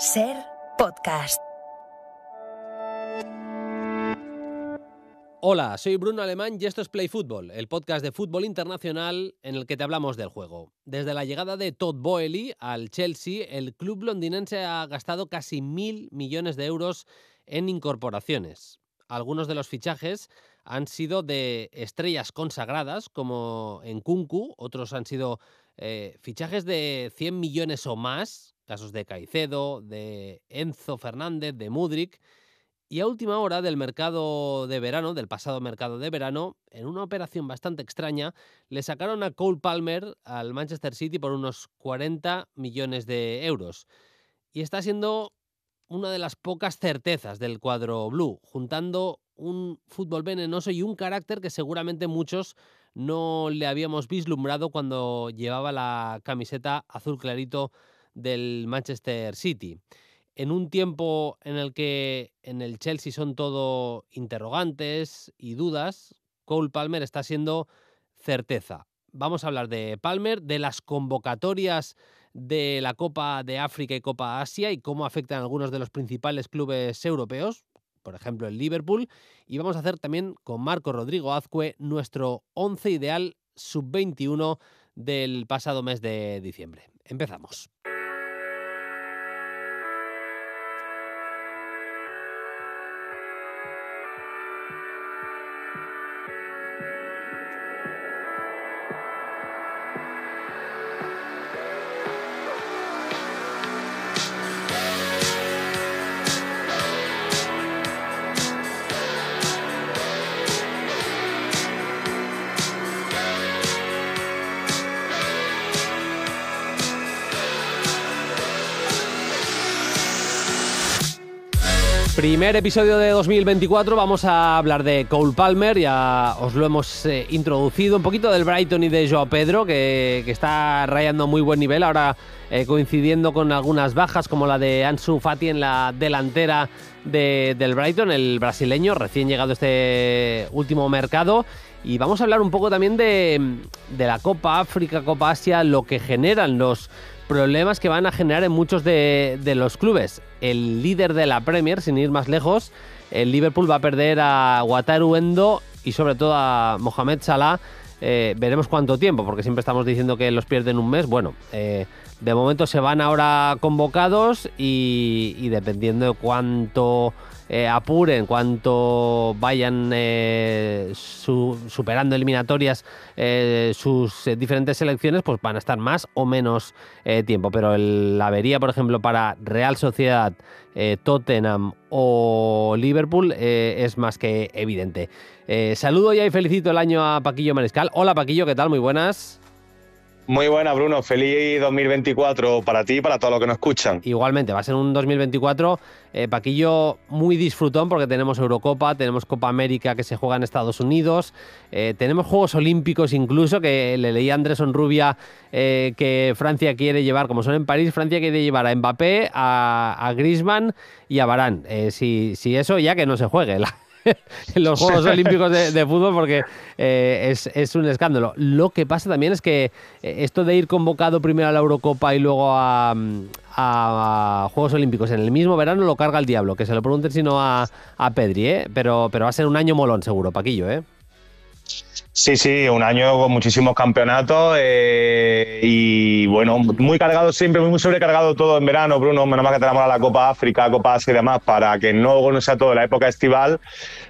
Ser podcast. Hola, soy Bruno Alemán y esto es Play Football, el podcast de fútbol internacional en el que te hablamos del juego. Desde la llegada de Todd Boehly al Chelsea, el club londinense ha gastado casi mil millones de euros en incorporaciones. Algunos de los fichajes han sido de estrellas consagradas como en Kunku, otros han sido eh, fichajes de 100 millones o más, Casos de Caicedo, de Enzo Fernández, de Mudrik. Y a última hora del mercado de verano, del pasado mercado de verano, en una operación bastante extraña, le sacaron a Cole Palmer al Manchester City por unos 40 millones de euros. Y está siendo una de las pocas certezas del cuadro blue, juntando un fútbol venenoso y un carácter que seguramente muchos no le habíamos vislumbrado cuando llevaba la camiseta azul clarito del Manchester City. En un tiempo en el que en el Chelsea son todo interrogantes y dudas, Cole Palmer está siendo certeza. Vamos a hablar de Palmer, de las convocatorias de la Copa de África y Copa Asia y cómo afectan algunos de los principales clubes europeos, por ejemplo el Liverpool, y vamos a hacer también con Marco Rodrigo Azcue nuestro 11 ideal sub-21 del pasado mes de diciembre. Empezamos. Primer episodio de 2024, vamos a hablar de Cole Palmer, ya os lo hemos eh, introducido, un poquito del Brighton y de Joao Pedro, que, está rayando muy buen nivel, ahora eh, coincidiendo con algunas bajas como la de Ansu Fati en la delantera del Brighton, el brasileño, recién llegado este último mercado. Y vamos a hablar un poco también de la Copa África, Copa Asia, lo que generan los problemas que van a generar en muchos de, los clubes. El líder de la Premier, sin ir más lejos, el Liverpool va a perder a Wataru Endo y sobre todo a Mohamed Salah. Eh, veremos cuánto tiempo, porque siempre estamos diciendo que los pierden un mes. Bueno, eh, de momento se van ahora convocados y, y dependiendo de cuánto eh, apure, apuren, cuanto vayan eh, superando eliminatorias eh, sus diferentes selecciones, pues van a estar más o menos tiempo. Pero la avería, por ejemplo, para Real Sociedad, Tottenham o Liverpool es más que evidente. saludo ya y felicito el año a Paquillo Mariscal. Hola Paquillo, ¿qué tal? Muy buenas. Muy buena, Bruno. Feliz 2024 para ti y para todos los que nos escuchan. Igualmente, va a ser un 2024, eh, Paquillo, muy disfrutón porque tenemos Eurocopa, tenemos Copa América que se juega en Estados Unidos, eh, tenemos Juegos Olímpicos incluso, que le leí a Andrés Onrubia eh, que Francia quiere llevar, como son en París, Francia quiere llevar a Mbappé, a, Griezmann y a Barán. si, si eso ya que no se juegue. La en los Juegos Olímpicos de, Fútbol porque eh, es, un escándalo. Lo que pasa también es que eh, esto de ir convocado primero a la Eurocopa y luego a, Juegos Olímpicos en el mismo verano lo carga el diablo. Que se lo pregunten si no a, Pedri, ¿eh? pero, pero va a ser un año molón seguro, Paquillo. ¿eh? Sí, sí, un año con muchísimos campeonatos eh, y bueno, muy cargado siempre, muy sobrecargado todo en verano, Bruno, menos mal que tenemos la Copa África, Copa Asia y demás, para que no, no sea todo la época estival,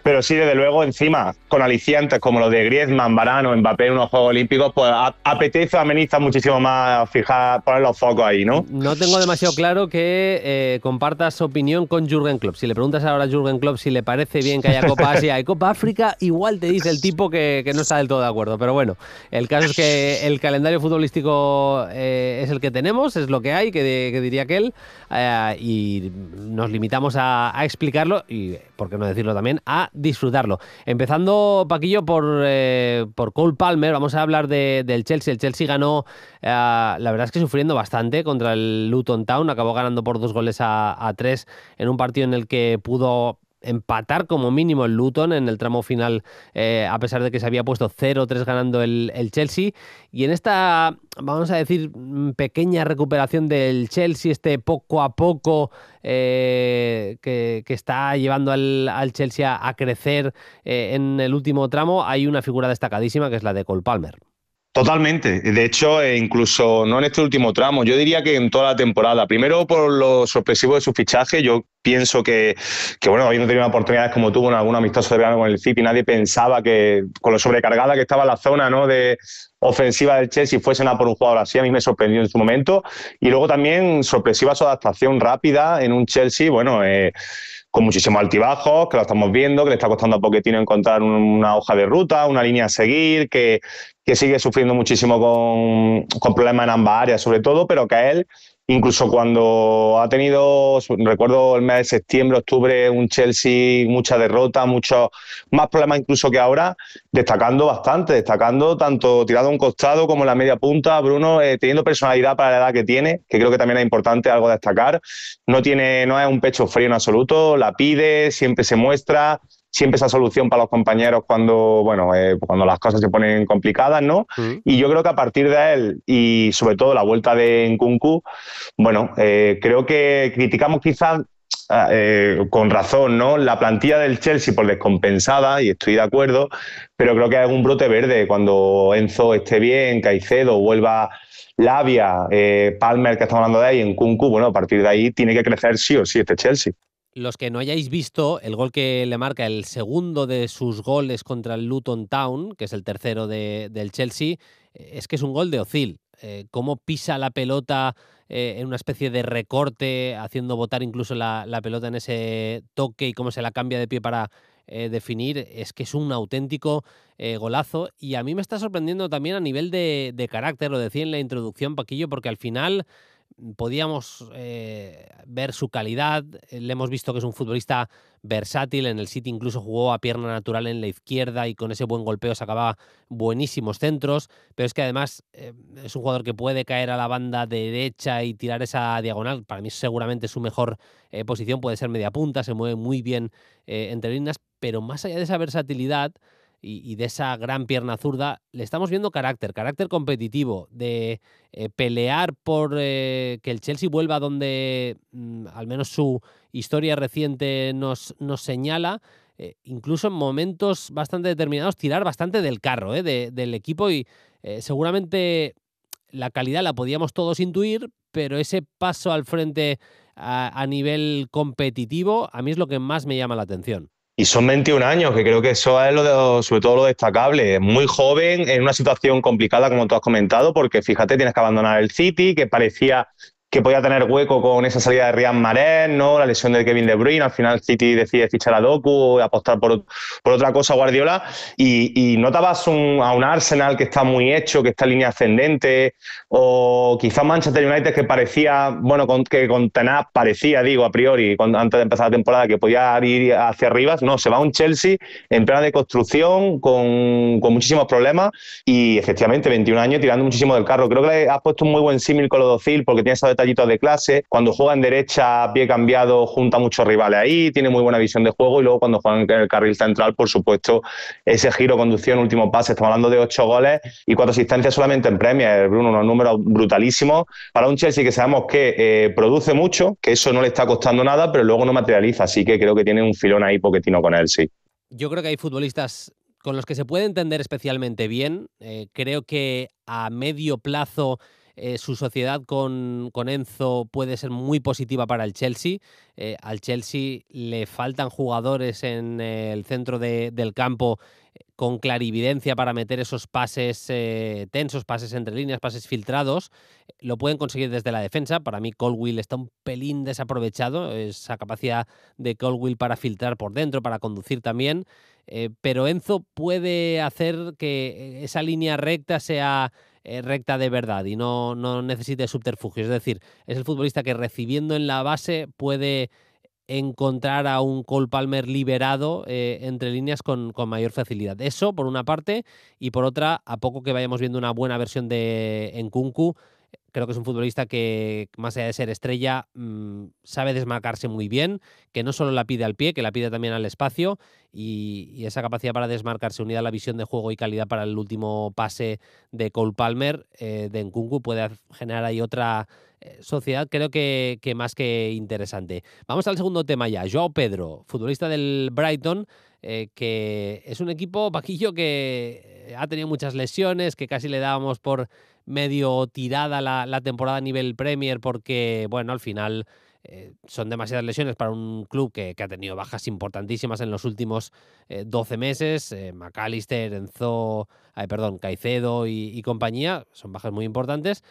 pero sí, desde luego, encima, con alicientes como los de Griezmann, Varano, Mbappé en unos Juegos Olímpicos, pues apetece, ameniza muchísimo más fijar, poner los focos ahí, ¿no? No tengo demasiado claro que eh, compartas opinión con Jürgen Klopp. Si le preguntas ahora a Jürgen Klopp si le parece bien que haya Copa Asia y Copa África, igual te dice el tipo que, que no está del todo de acuerdo, pero bueno, el caso es que el calendario futbolístico eh, es el que tenemos, es lo que hay, que, diría que él, eh, y nos limitamos a, explicarlo y, por qué no decirlo también, a disfrutarlo. Empezando, Paquillo, por, eh, Cole Palmer, vamos a hablar del Chelsea. El Chelsea ganó, la verdad es que sufriendo bastante contra el Luton Town, acabó ganando por dos goles a tres en un partido en el que pudo empatar como mínimo el Luton en el tramo final, eh, a pesar de que se había puesto 0-3 ganando el, Chelsea. Y en esta, vamos a decir, mm, pequeña recuperación del Chelsea, este poco a poco eh, que, está llevando al, Chelsea a, crecer eh, en el último tramo, hay una figura destacadísima que es la de Cole Palmer. Totalmente. De hecho, eh, incluso no en este último tramo, yo diría que en toda la temporada. Primero por lo sorpresivo de su fichaje, yo pienso que, que bueno, habiendo tenido oportunidades como tuvo en algún amistoso de verano con el City, y nadie pensaba que con lo sobrecargada que estaba la zona ¿no? de ofensiva del Chelsea fuese a por un jugador así, a mí me sorprendió en su momento. Y luego también sorpresiva su adaptación rápida en un Chelsea, bueno... Eh, con muchísimos altibajos, que lo estamos viendo, que le está costando a Poquetino encontrar una hoja de ruta, una línea a seguir, que, que sigue sufriendo muchísimo con, con problemas en ambas áreas, sobre todo, pero que a él, incluso cuando ha tenido, recuerdo el mes de septiembre, octubre, un Chelsea, mucha derrota, mucho más problemas incluso que ahora, destacando bastante, destacando tanto tirado a un costado como en la media punta, Bruno, eh, teniendo personalidad para la edad que tiene, que creo que también es importante algo destacar, no, tiene, no es un pecho frío en absoluto, la pide, siempre se muestra siempre esa solución para los compañeros cuando, bueno, eh, cuando las cosas se ponen complicadas, ¿no? Y yo creo que a partir de él y sobre todo la vuelta de Nkunku, bueno, eh, creo que criticamos quizás ah, eh, con razón, ¿no? La plantilla del Chelsea por descompensada, y estoy de acuerdo, pero creo que hay algún brote verde cuando Enzo esté bien, Caicedo vuelva Labia, Palmer, que estamos hablando de ahí, en Kunku, bueno, a partir de ahí tiene que crecer sí o sí este Chelsea los que no hayáis visto el gol que le marca el segundo de sus goles contra el Luton Town, que es el tercero del Chelsea, eh, es que es un gol de Ozil. Eh, cómo pisa la pelota eh, en una especie de recorte, haciendo botar incluso la, pelota en ese toque y cómo se la cambia de pie para definir, es que es un auténtico golazo. Y a mí me está sorprendiendo también a nivel de, de carácter, lo decía en la introducción, Paquillo, porque al final podíamos eh, ver su calidad. Eh, le hemos visto que es un futbolista versátil. En el City incluso jugó a pierna natural en la izquierda y con ese buen golpeo sacaba buenísimos centros. Pero es que además eh, es un jugador que puede caer a la banda derecha y tirar esa diagonal. Para mí, seguramente su mejor posición puede ser media punta. Se mueve muy bien entre líneas. Pero más allá de esa versatilidad y, de esa gran pierna zurda, le estamos viendo carácter, carácter competitivo, de eh, pelear por eh, que el Chelsea vuelva donde mm, al menos su historia reciente nos, nos señala. Eh, incluso en momentos bastante determinados, tirar bastante del carro del equipo y seguramente la calidad la podíamos todos intuir, pero ese paso al frente a nivel competitivo a mí es lo que más me llama la atención. Y son 21 años, que creo que eso es lo sobre todo lo destacable. Muy joven, en una situación complicada, como tú has comentado, porque fíjate, tienes que abandonar el City, que parecía que podía tener hueco con esa salida de Riyad Marén ¿no? la lesión de Kevin De Bruyne, al final City decide fichar a Doku, apostar por, por otra cosa Guardiola, y, y notabas a un Arsenal que está muy hecho, que está en línea ascendente, o quizás Manchester United que parecía, bueno, con, que con Tenaz parecía, digo, a priori, antes de empezar la temporada, que podía ir hacia arriba, no, se va a un Chelsea en plena de construcción, con, con muchísimos problemas, y efectivamente 21 años tirando muchísimo del carro. Creo que has puesto un muy buen símil con los porque tienes esa de clase. Cuando juega en derecha, pie cambiado, junta muchos rivales ahí, tiene muy buena visión de juego y luego cuando juega en el carril central, por supuesto, ese giro, conducción, último pase. Estamos hablando de ocho goles y cuatro asistencias solamente en Premier, Bruno, unos números brutalísimos para un Chelsea que sabemos que eh, produce mucho, que eso no le está costando nada, pero luego no materializa. Así que creo que tiene un filón ahí poquetino con él, sí. Yo creo que hay futbolistas con los que se puede entender especialmente bien. Eh, creo que a medio plazo eh, su sociedad con, Enzo puede ser muy positiva para el Chelsea. Eh, al Chelsea le faltan jugadores en el centro del campo eh, con clarividencia para meter esos pases tensos, pases entre líneas, pases filtrados. Lo pueden conseguir desde la defensa. Para mí Colwill está un pelín desaprovechado, esa capacidad de Colwill para filtrar por dentro, para conducir también. pero Enzo puede hacer que esa línea recta sea eh, recta de verdad y no, necesite subterfugios. Es decir, es el futbolista que recibiendo en la base puede encontrar a un Cole Palmer liberado eh, entre líneas con, con, mayor facilidad. Eso por una parte y por otra, a poco que vayamos viendo una buena versión de Nkunku, Creo que es un futbolista que, más allá de ser estrella, mm, sabe desmarcarse muy bien, que no solo la pide al pie, que la pide también al espacio, y, esa capacidad para desmarcarse unida a la visión de juego y calidad para el último pase de Cole Palmer, eh, de Nkunku, puede generar ahí otra eh, sociedad creo que, más que interesante. Vamos al segundo tema ya. Joao Pedro, futbolista del Brighton, eh, que es un equipo vaquillo que ha tenido muchas lesiones, que casi le dábamos por medio tirada la, temporada a nivel Premier porque, bueno, al final... Eh, son demasiadas lesiones para un club que, ha tenido bajas importantísimas en los últimos 12 eh, meses. Eh, McAllister, Enzo, perdón, Caicedo y, y, compañía, son bajas muy importantes.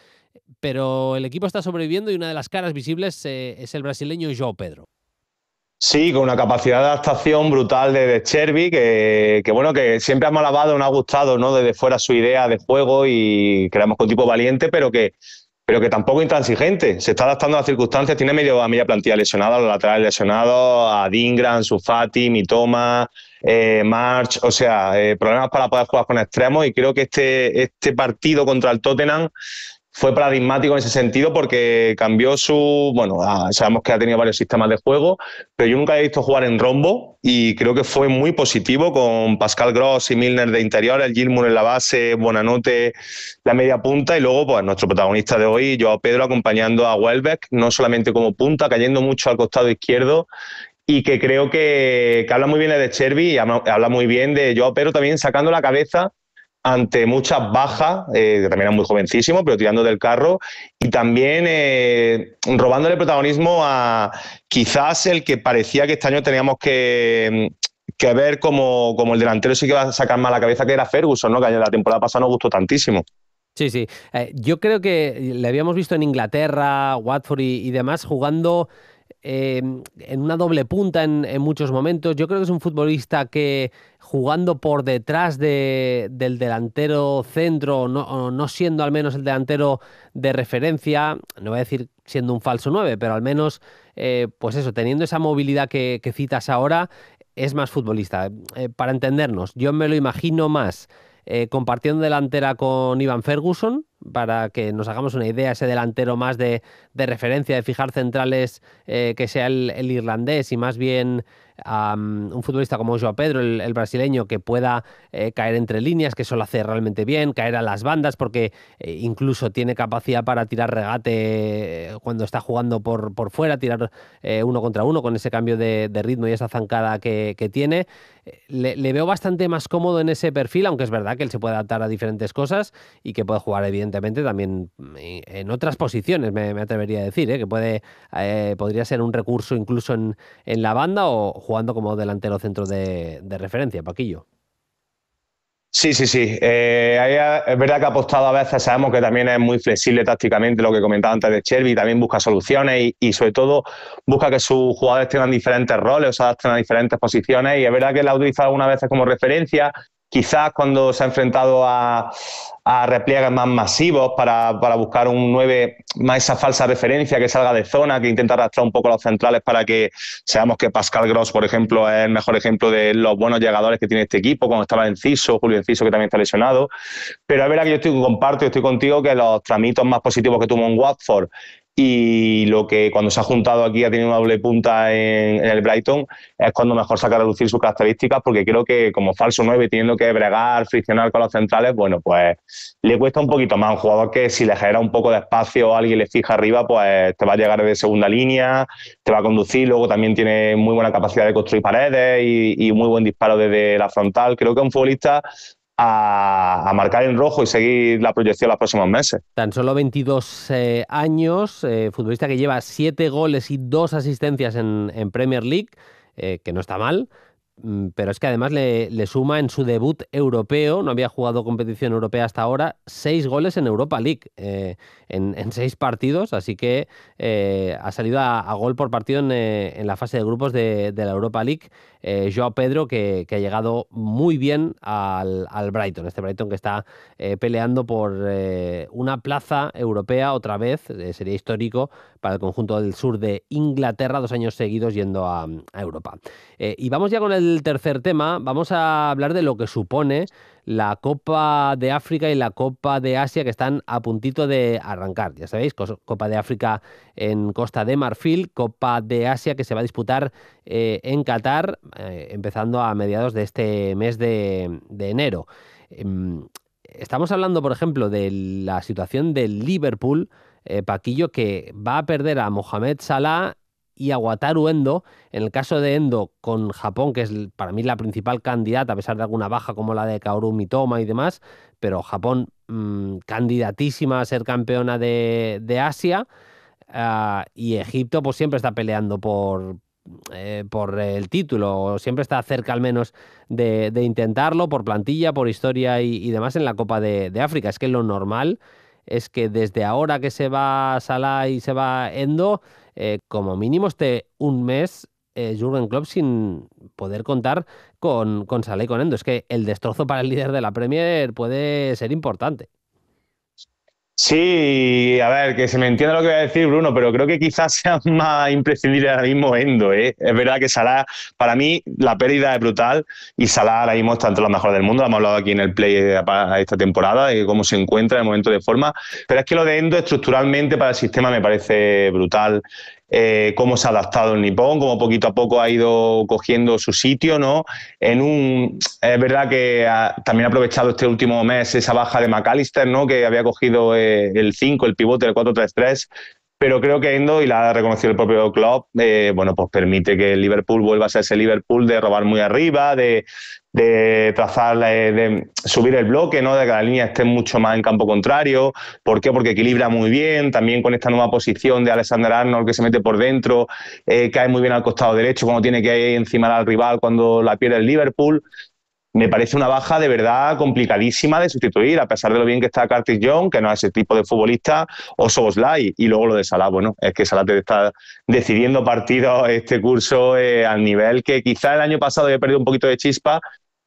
Pero el equipo está sobreviviendo y una de las caras visibles es el brasileño João Pedro. Sí, con una capacidad de adaptación brutal de, de Cherby, que, bueno, que siempre ha malabado, nos ha gustado, ¿no? Desde fuera su idea de juego y creamos con tipo valiente, pero que, pero que tampoco intransigente. Se está adaptando a las circunstancias, tiene medio a media plantilla lesionada, a los laterales lesionados, a Dingran, Sufati, Mitoma, eh, March, o sea, eh, problemas para poder jugar con extremos y creo que este, este partido contra el Tottenham fue paradigmático en ese sentido porque cambió su. Bueno, sabemos que ha tenido varios sistemas de juego, pero yo nunca he visto jugar en rombo y creo que fue muy positivo con Pascal Gross y Milner de interior, el Gilmour en la base, Bonanote, la media punta y luego, pues, nuestro protagonista de hoy, Joao Pedro, acompañando a Welbeck, no solamente como punta, cayendo mucho al costado izquierdo y que creo que, habla muy bien de Chervi y habla muy bien de Joao Pedro también sacando la cabeza ante muchas bajas, eh, que también era muy jovencísimo, pero tirando del carro, y también eh, robándole protagonismo a quizás el que parecía que este año teníamos que, mm, ver como, el delantero sí que va a sacar más la cabeza, que era Ferguson, ¿no? que la temporada pasada nos gustó tantísimo. Sí, sí. Eh, yo creo que le habíamos visto en Inglaterra, Watford y, demás jugando en una doble punta en, muchos momentos. Yo creo que es un futbolista que jugando por detrás de, del delantero centro, no, no siendo al menos el delantero de referencia, no voy a decir siendo un falso 9, pero al menos, eh, pues eso, teniendo esa movilidad que, citas ahora, es más futbolista. Eh, para entendernos, yo me lo imagino más eh, compartiendo delantera con Ivan Ferguson, para que nos hagamos una idea, ese delantero más de, de referencia, de fijar centrales que sea el, irlandés y más bien un futbolista como Joao Pedro, el, brasileño, que pueda eh, caer entre líneas, que eso lo hace realmente bien, caer a las bandas, porque eh, incluso tiene capacidad para tirar regate eh, cuando está jugando por, por fuera, tirar uno contra uno con ese cambio de, ritmo y esa zancada que, tiene. Le, veo bastante más cómodo en ese perfil, aunque es verdad que él se puede adaptar a diferentes cosas y que puede jugar, evidentemente, también mm, en otras posiciones, me, atrevería a decir, que puede podría ser un recurso incluso en, en la banda o jugando como delantero centro de, referencia, Paquillo. Sí, sí, sí. Eh, es verdad que ha apostado a veces, sabemos que también es muy flexible tácticamente, lo que comentaba antes de Cherby, también busca soluciones y, sobre todo busca que sus jugadores tengan diferentes roles, o sea adapten a diferentes posiciones y es verdad que la ha utilizado algunas veces como referencia, Quizás cuando se ha enfrentado a, a repliegues más masivos para, buscar un 9, más esa falsa referencia que salga de zona, que intenta arrastrar un poco los centrales para que seamos que Pascal Gross, por ejemplo, es el mejor ejemplo de los buenos llegadores que tiene este equipo, cuando estaba Enciso, Julio Enciso, que también está lesionado. Pero es verdad que yo estoy, comparto, estoy contigo que los tramitos más positivos que tuvo en Watford y lo que cuando se ha juntado aquí ha tenido una doble punta en, el Brighton es cuando mejor saca a reducir sus características porque creo que como falso 9 teniendo que bregar, friccionar con los centrales, bueno, pues le cuesta un poquito más a un jugador que si le genera un poco de espacio o alguien le fija arriba, pues te va a llegar de segunda línea, te va a conducir, luego también tiene muy buena capacidad de construir paredes y, muy buen disparo desde la frontal. Creo que es un futbolista a, marcar en rojo y seguir la proyección los próximos meses. Tan solo 22 eh, años, eh, futbolista que lleva 7 goles y 2 asistencias en, Premier League, eh, que no está mal, mm, pero es que además le, suma en su debut europeo, no había jugado competición europea hasta ahora, 6 goles en Europa League en, 6 seis partidos, así que ha salido a, gol por partido en, la fase de grupos de la Europa League eh, Joao Pedro, que, ha llegado muy bien al, Brighton. Este Brighton que está eh, peleando por eh, una plaza europea otra vez, eh, sería histórico para el conjunto del sur de Inglaterra, dos años seguidos yendo a Europa. y vamos ya con el tercer tema, vamos a hablar de lo que supone la Copa de África y la Copa de Asia que están a puntito de arrancar. Ya sabéis, Copa de África en Costa de Marfil, Copa de Asia que se va a disputar eh, en Qatar, eh, empezando a mediados de este mes de, enero. Em, estamos hablando, por ejemplo, de la situación del Liverpool. Eh, Paquillo, que va a perder a Mohamed Salah y Aguataru Endo. En el caso de Endo con Japón, que es para mí la principal candidata, a pesar de alguna baja como la de Kaoru Mitoma y demás, pero Japón mm, candidatísima a ser campeona de, Asia. Ah, y Egipto pues siempre está peleando por, eh, por el título, siempre está cerca al menos de, intentarlo por plantilla, por historia y, demás en la Copa de, de, África. Es que lo normal es que desde ahora que se va Salah y se va Endo, eh, como mínimo esté un mes eh, Jurgen Klopp sin poder contar con, con Salah y con Endo. Es que el destrozo para el líder de la Premier puede ser importante. Sí, a ver, que se me entienda lo que voy a decir, Bruno, pero creo que quizás sea más imprescindible ahora mismo Endo. ¿eh? Es verdad que Salah, para mí, la pérdida es brutal y Salah ahora mismo está entre los mejores del mundo. hemos hablado aquí en el play de eh, esta temporada, de cómo se encuentra en el momento de forma. Pero es que lo de Endo estructuralmente para el sistema me parece brutal. Eh, cómo se ha adaptado el nipón, cómo poquito a poco ha ido cogiendo su sitio, ¿no? En un, es verdad que también ha aprovechado este último mes esa baja de McAllister, ¿no? Que había cogido eh, el 5, el pivote del 4-3-3. Pero creo que Endo, y la ha reconocido el propio club, eh, bueno, pues permite que el Liverpool vuelva a ser ese Liverpool de robar muy arriba, de, de trazar, de, subir el bloque, ¿no? de que la línea esté mucho más en campo contrario. ¿Por qué? Porque equilibra muy bien, también con esta nueva posición de Alexander Arnold que se mete por dentro, eh, cae muy bien al costado derecho cuando tiene que ir encima al rival cuando la pierde el Liverpool me parece una baja de verdad complicadísima de sustituir, a pesar de lo bien que está Curtis Young, que no es ese tipo de futbolista, o Soboslai, y luego lo de Salah, bueno, es que Salah te está decidiendo partidos este curso eh, al nivel que quizá el año pasado he perdido un poquito de chispa,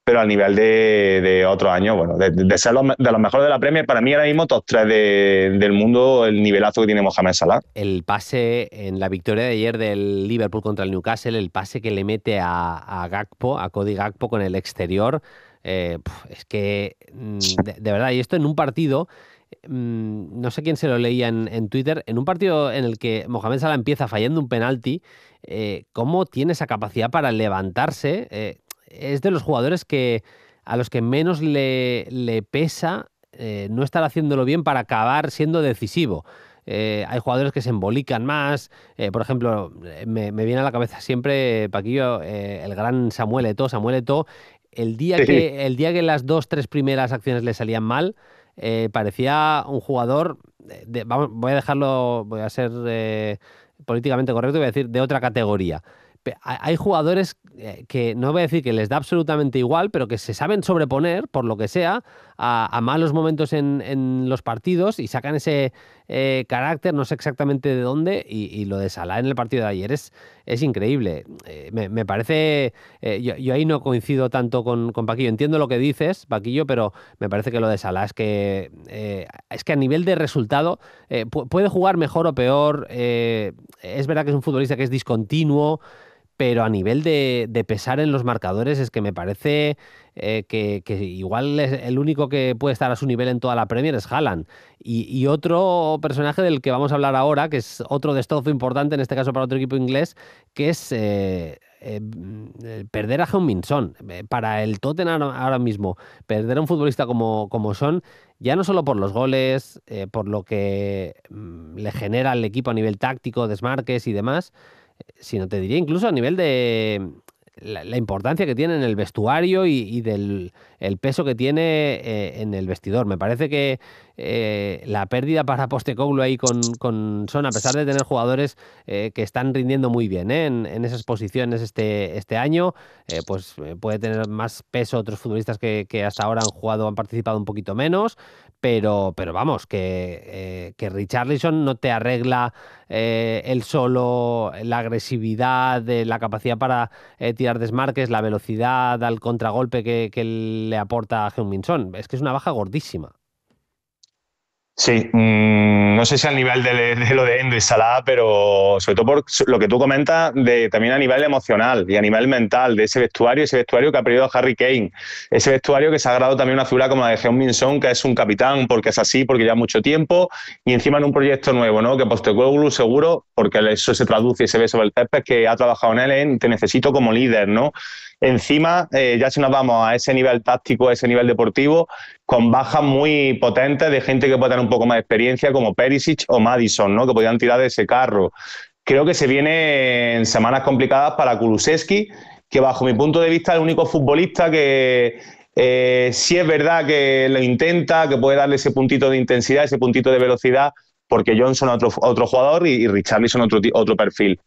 pero al nivel de, de otros años, bueno, de, ser de los mejores de la Premier, para mí ahora mismo top tres de, del mundo, el nivelazo que tiene Mohamed Salah. El pase en la victoria de ayer del Liverpool contra el Newcastle, el pase que le mete a, a Gakpo, a Cody Gakpo con el exterior, eh, es que, mm, de, verdad, y esto en un partido mm, no sé quién se lo leía en, en, Twitter, en un partido en el que Mohamed Salah empieza fallando un penalti, eh, ¿cómo tiene esa capacidad para levantarse, eh, es de los jugadores que a los que menos le, le pesa eh, no estar haciéndolo bien para acabar siendo decisivo. Eh, hay jugadores que se embolican más. Eh, por ejemplo, me, viene a la cabeza siempre, Paquillo, el gran Samuel Eto. Samuel Eto, el día, que, el día que las dos, tres primeras acciones le salían mal, parecía un jugador. De, voy a dejarlo, voy a ser políticamente correcto, voy a decir, de otra categoría hay jugadores eh, que no voy a decir que les da absolutamente igual, pero que se saben sobreponer, por lo que sea, a, malos momentos en, los partidos y sacan ese eh, carácter, no sé exactamente de dónde, y, lo de Salah en el partido de ayer es, es increíble. Eh, me, parece, yo, ahí no coincido tanto con, Paquillo, entiendo lo que dices, Paquillo, pero me parece que lo de Salah es que, es que a nivel de resultado puede jugar mejor o peor, es verdad que es un futbolista que es discontinuo, pero a nivel de, pesar en los marcadores es que me parece eh, que, igual el único que puede estar a su nivel en toda la Premier es Haaland. Y, otro personaje del que vamos a hablar ahora, que es otro destrozo importante, en este caso para otro equipo inglés, que es eh, eh, mm, perder a John min Para el Tottenham ahora mismo, perder a un futbolista como, como Son ya no solo por los goles, por lo que mm, le genera al equipo a nivel táctico, desmarques y demás, sino te diría incluso a nivel de la, importancia que tiene en el vestuario y, del peso que tiene eh, en el vestidor. Me parece que eh, la pérdida para Postecoglu ahí con, Son, a pesar de tener jugadores eh, que están rindiendo muy bien en, esas posiciones este, este año, pues puede tener más peso otros futbolistas que, que, hasta ahora han jugado, han participado un poquito menos, pero, pero vamos, que, Richardson eh, Richarlison no te arregla el eh, solo la agresividad, eh, la capacidad para tirar desmarques, la velocidad al contragolpe que, le aporta a heung Es que es una baja gordísima. Sí, mm, no sé si al nivel de, lo de Endo y Salah, pero sobre todo por lo que tú comentas, de, también a nivel emocional y a nivel mental, de ese vestuario, ese vestuario que ha perdido a Harry Kane, ese vestuario que se ha agrado también una figura como la de Heung-Min que es un capitán porque es así, porque lleva mucho tiempo, y encima en un proyecto nuevo, ¿no? que Postecoglou seguro, porque eso se traduce y se ve sobre el césped, que ha trabajado en él, en, te necesito como líder, ¿no? encima eh, ya si nos vamos a ese nivel táctico, a ese nivel deportivo, con bajas muy potentes de gente que puede tener un poco más de experiencia, como Perisic o Madison, ¿no? que podían tirar de ese carro. Creo que se vienen semanas complicadas para Kulusevski, que bajo mi punto de vista es el único futbolista que eh, sí es verdad que lo intenta, que puede darle ese puntito de intensidad, ese puntito de velocidad, porque Johnson es otro, jugador y, y Richarlison otro, otro perfil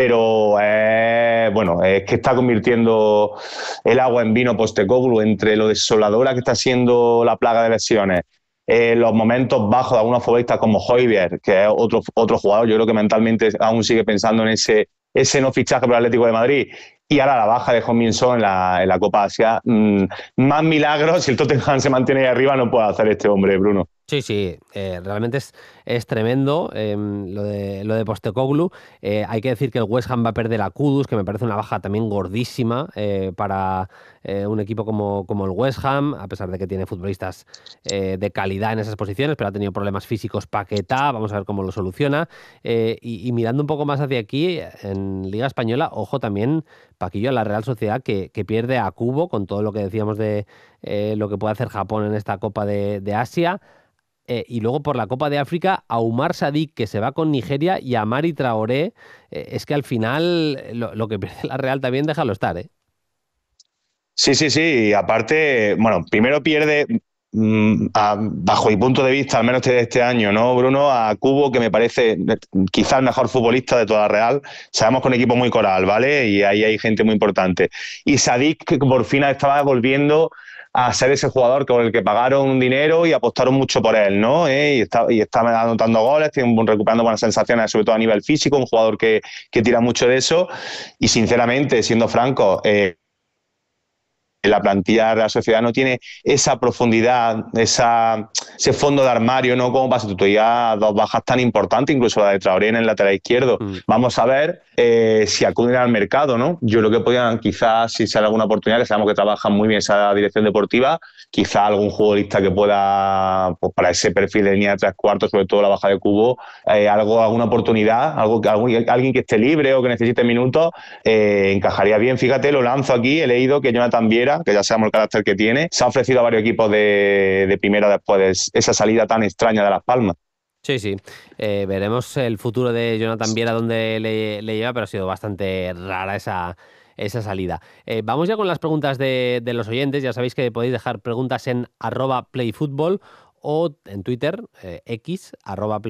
pero eh, bueno, es que está convirtiendo el agua en vino postecoglu, entre lo desoladora que está siendo la plaga de lesiones, eh, los momentos bajos de algunos futbolistas como Hoybier, que es otro, otro jugador, yo creo que mentalmente aún sigue pensando en ese, ese no fichaje para el Atlético de Madrid, y ahora la baja de Hominson en la, en la Copa Asia. Mm, más milagros, si el Tottenham se mantiene ahí arriba, no puede hacer este hombre, Bruno. Sí, sí, eh, realmente es, tremendo em, lo, de, lo de Postecoglu. Eh, hay que decir que el West Ham va a perder a Kudus, que me parece una baja también gordísima eh, para un equipo como, el West Ham, a pesar de que tiene futbolistas de calidad en esas posiciones, pero ha tenido problemas físicos Paquetá, vamos a ver cómo lo soluciona. Y, mirando un poco más hacia aquí, en Liga Española, ojo también, Paquillo, a la Real Sociedad que, pierde a Cubo con todo lo que decíamos de lo que puede hacer Japón en esta Copa de Asia. Eh, y luego por la Copa de África, a Umar Sadik, que se va con Nigeria, y a Mari Traoré. Eh, es que al final eh, lo, que pierde la Real también déjalo estar, ¿eh? Sí, sí, sí. Y aparte, bueno, primero pierde, mm, bajo mi punto de vista, al menos de este año, ¿no, Bruno? A Cubo, que me parece quizás el mejor futbolista de toda la Real. Sabemos con equipo muy coral, ¿vale? Y ahí hay gente muy importante. Y Sadik, que por fin estaba volviendo a ser ese jugador con el que pagaron dinero y apostaron mucho por él, ¿no? Eh, y, está, y está anotando goles, recuperando buenas sensaciones, sobre todo a nivel físico, un jugador que, tira mucho de eso. Y sinceramente, siendo franco, eh, en la plantilla de la sociedad no tiene esa profundidad, ese fondo de armario, ¿no? Como pasa tú ya dos bajas tan importantes, incluso la de Traoré en el lateral izquierdo. Mm. Vamos a ver eh, si acuden al mercado, ¿no? Yo creo que podrían quizás, si sale alguna oportunidad, que sabemos que trabajan muy bien esa dirección deportiva, quizás algún jugadorista que pueda, pues para ese perfil de línea de tres cuartos, sobre todo la baja de cubo, eh, algo, alguna oportunidad, algo, alguien que esté libre o que necesite minutos, eh, encajaría bien. Fíjate, lo lanzo aquí, he leído que Jonathan Viera que ya seamos el carácter que tiene. Se ha ofrecido a varios equipos de, primera después esa salida tan extraña de Las Palmas. Sí, sí. Eh, veremos el futuro de Jonathan Viera donde le, lleva, pero ha sido bastante rara esa, salida. Eh, vamos ya con las preguntas de, los oyentes. Ya sabéis que podéis dejar preguntas en arroba playfutbol o en Twitter, eh, x, arroba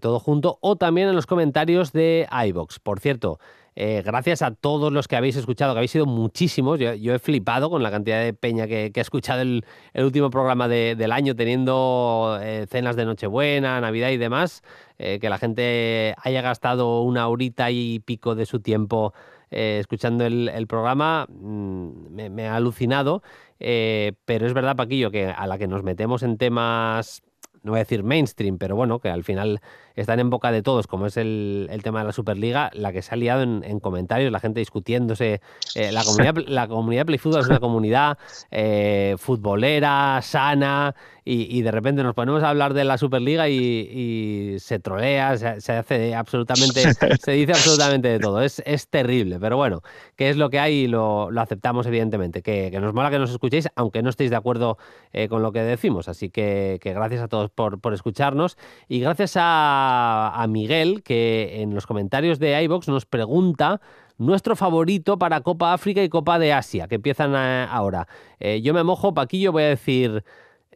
todo junto, o también en los comentarios de iBox. Por cierto, eh, gracias a todos los que habéis escuchado, que habéis sido muchísimos. Yo, he flipado con la cantidad de peña que, he ha escuchado el, último programa del año, teniendo eh, cenas de Nochebuena, Navidad y demás. Eh, que la gente haya gastado una horita y pico de su tiempo escuchando el, programa, mm, me, ha alucinado. pero es verdad, Paquillo, que a la que nos metemos en temas no voy a decir mainstream, pero bueno, que al final están en boca de todos, como es el, tema de la Superliga, la que se ha liado en, comentarios, la gente discutiéndose. Eh, la, comunidad, la comunidad es una comunidad eh, futbolera, sana, y, de repente nos ponemos a hablar de la Superliga y, se trolea, se, hace absolutamente, se dice absolutamente de todo. Es, terrible, pero bueno, que es lo que hay y lo, aceptamos, evidentemente. Que, nos mola que nos escuchéis, aunque no estéis de acuerdo eh, con lo que decimos. Así que gracias a todos por, escucharnos. Y gracias a, Miguel, que en los comentarios de iBox nos pregunta nuestro favorito para Copa África y Copa de Asia, que empiezan eh, ahora. Eh, yo me mojo, Paquillo, voy a decir.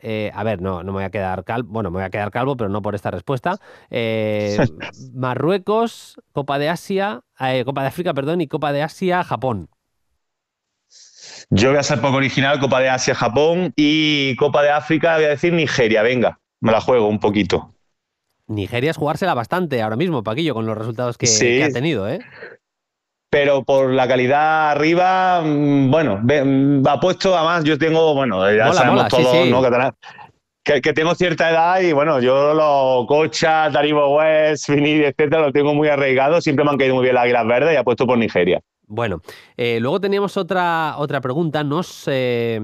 Eh, a ver, no, no me voy a quedar calvo. Bueno, me voy a quedar calvo, pero no por esta respuesta. Marruecos, Copa de Asia, Copa de África, perdón, y Copa de Asia, Japón. Yo voy a ser poco original, Copa de Asia, Japón y Copa de África, voy a decir Nigeria, venga me la juego un poquito. Nigeria es jugársela bastante ahora mismo, Paquillo, con los resultados que, ha tenido, ¿eh? Pero por la calidad arriba, mm, bueno, mm, apuesto además, yo tengo, bueno, ya sabemos todos, ¿no? Que, tengo cierta edad y bueno, yo los Cocha, Taribo West, Fini, etcétera, lo tengo muy arraigado. Siempre me han caído muy bien las águilas verdes y apuesto por Nigeria. Bueno, eh, luego teníamos otra, otra pregunta. Nos eh,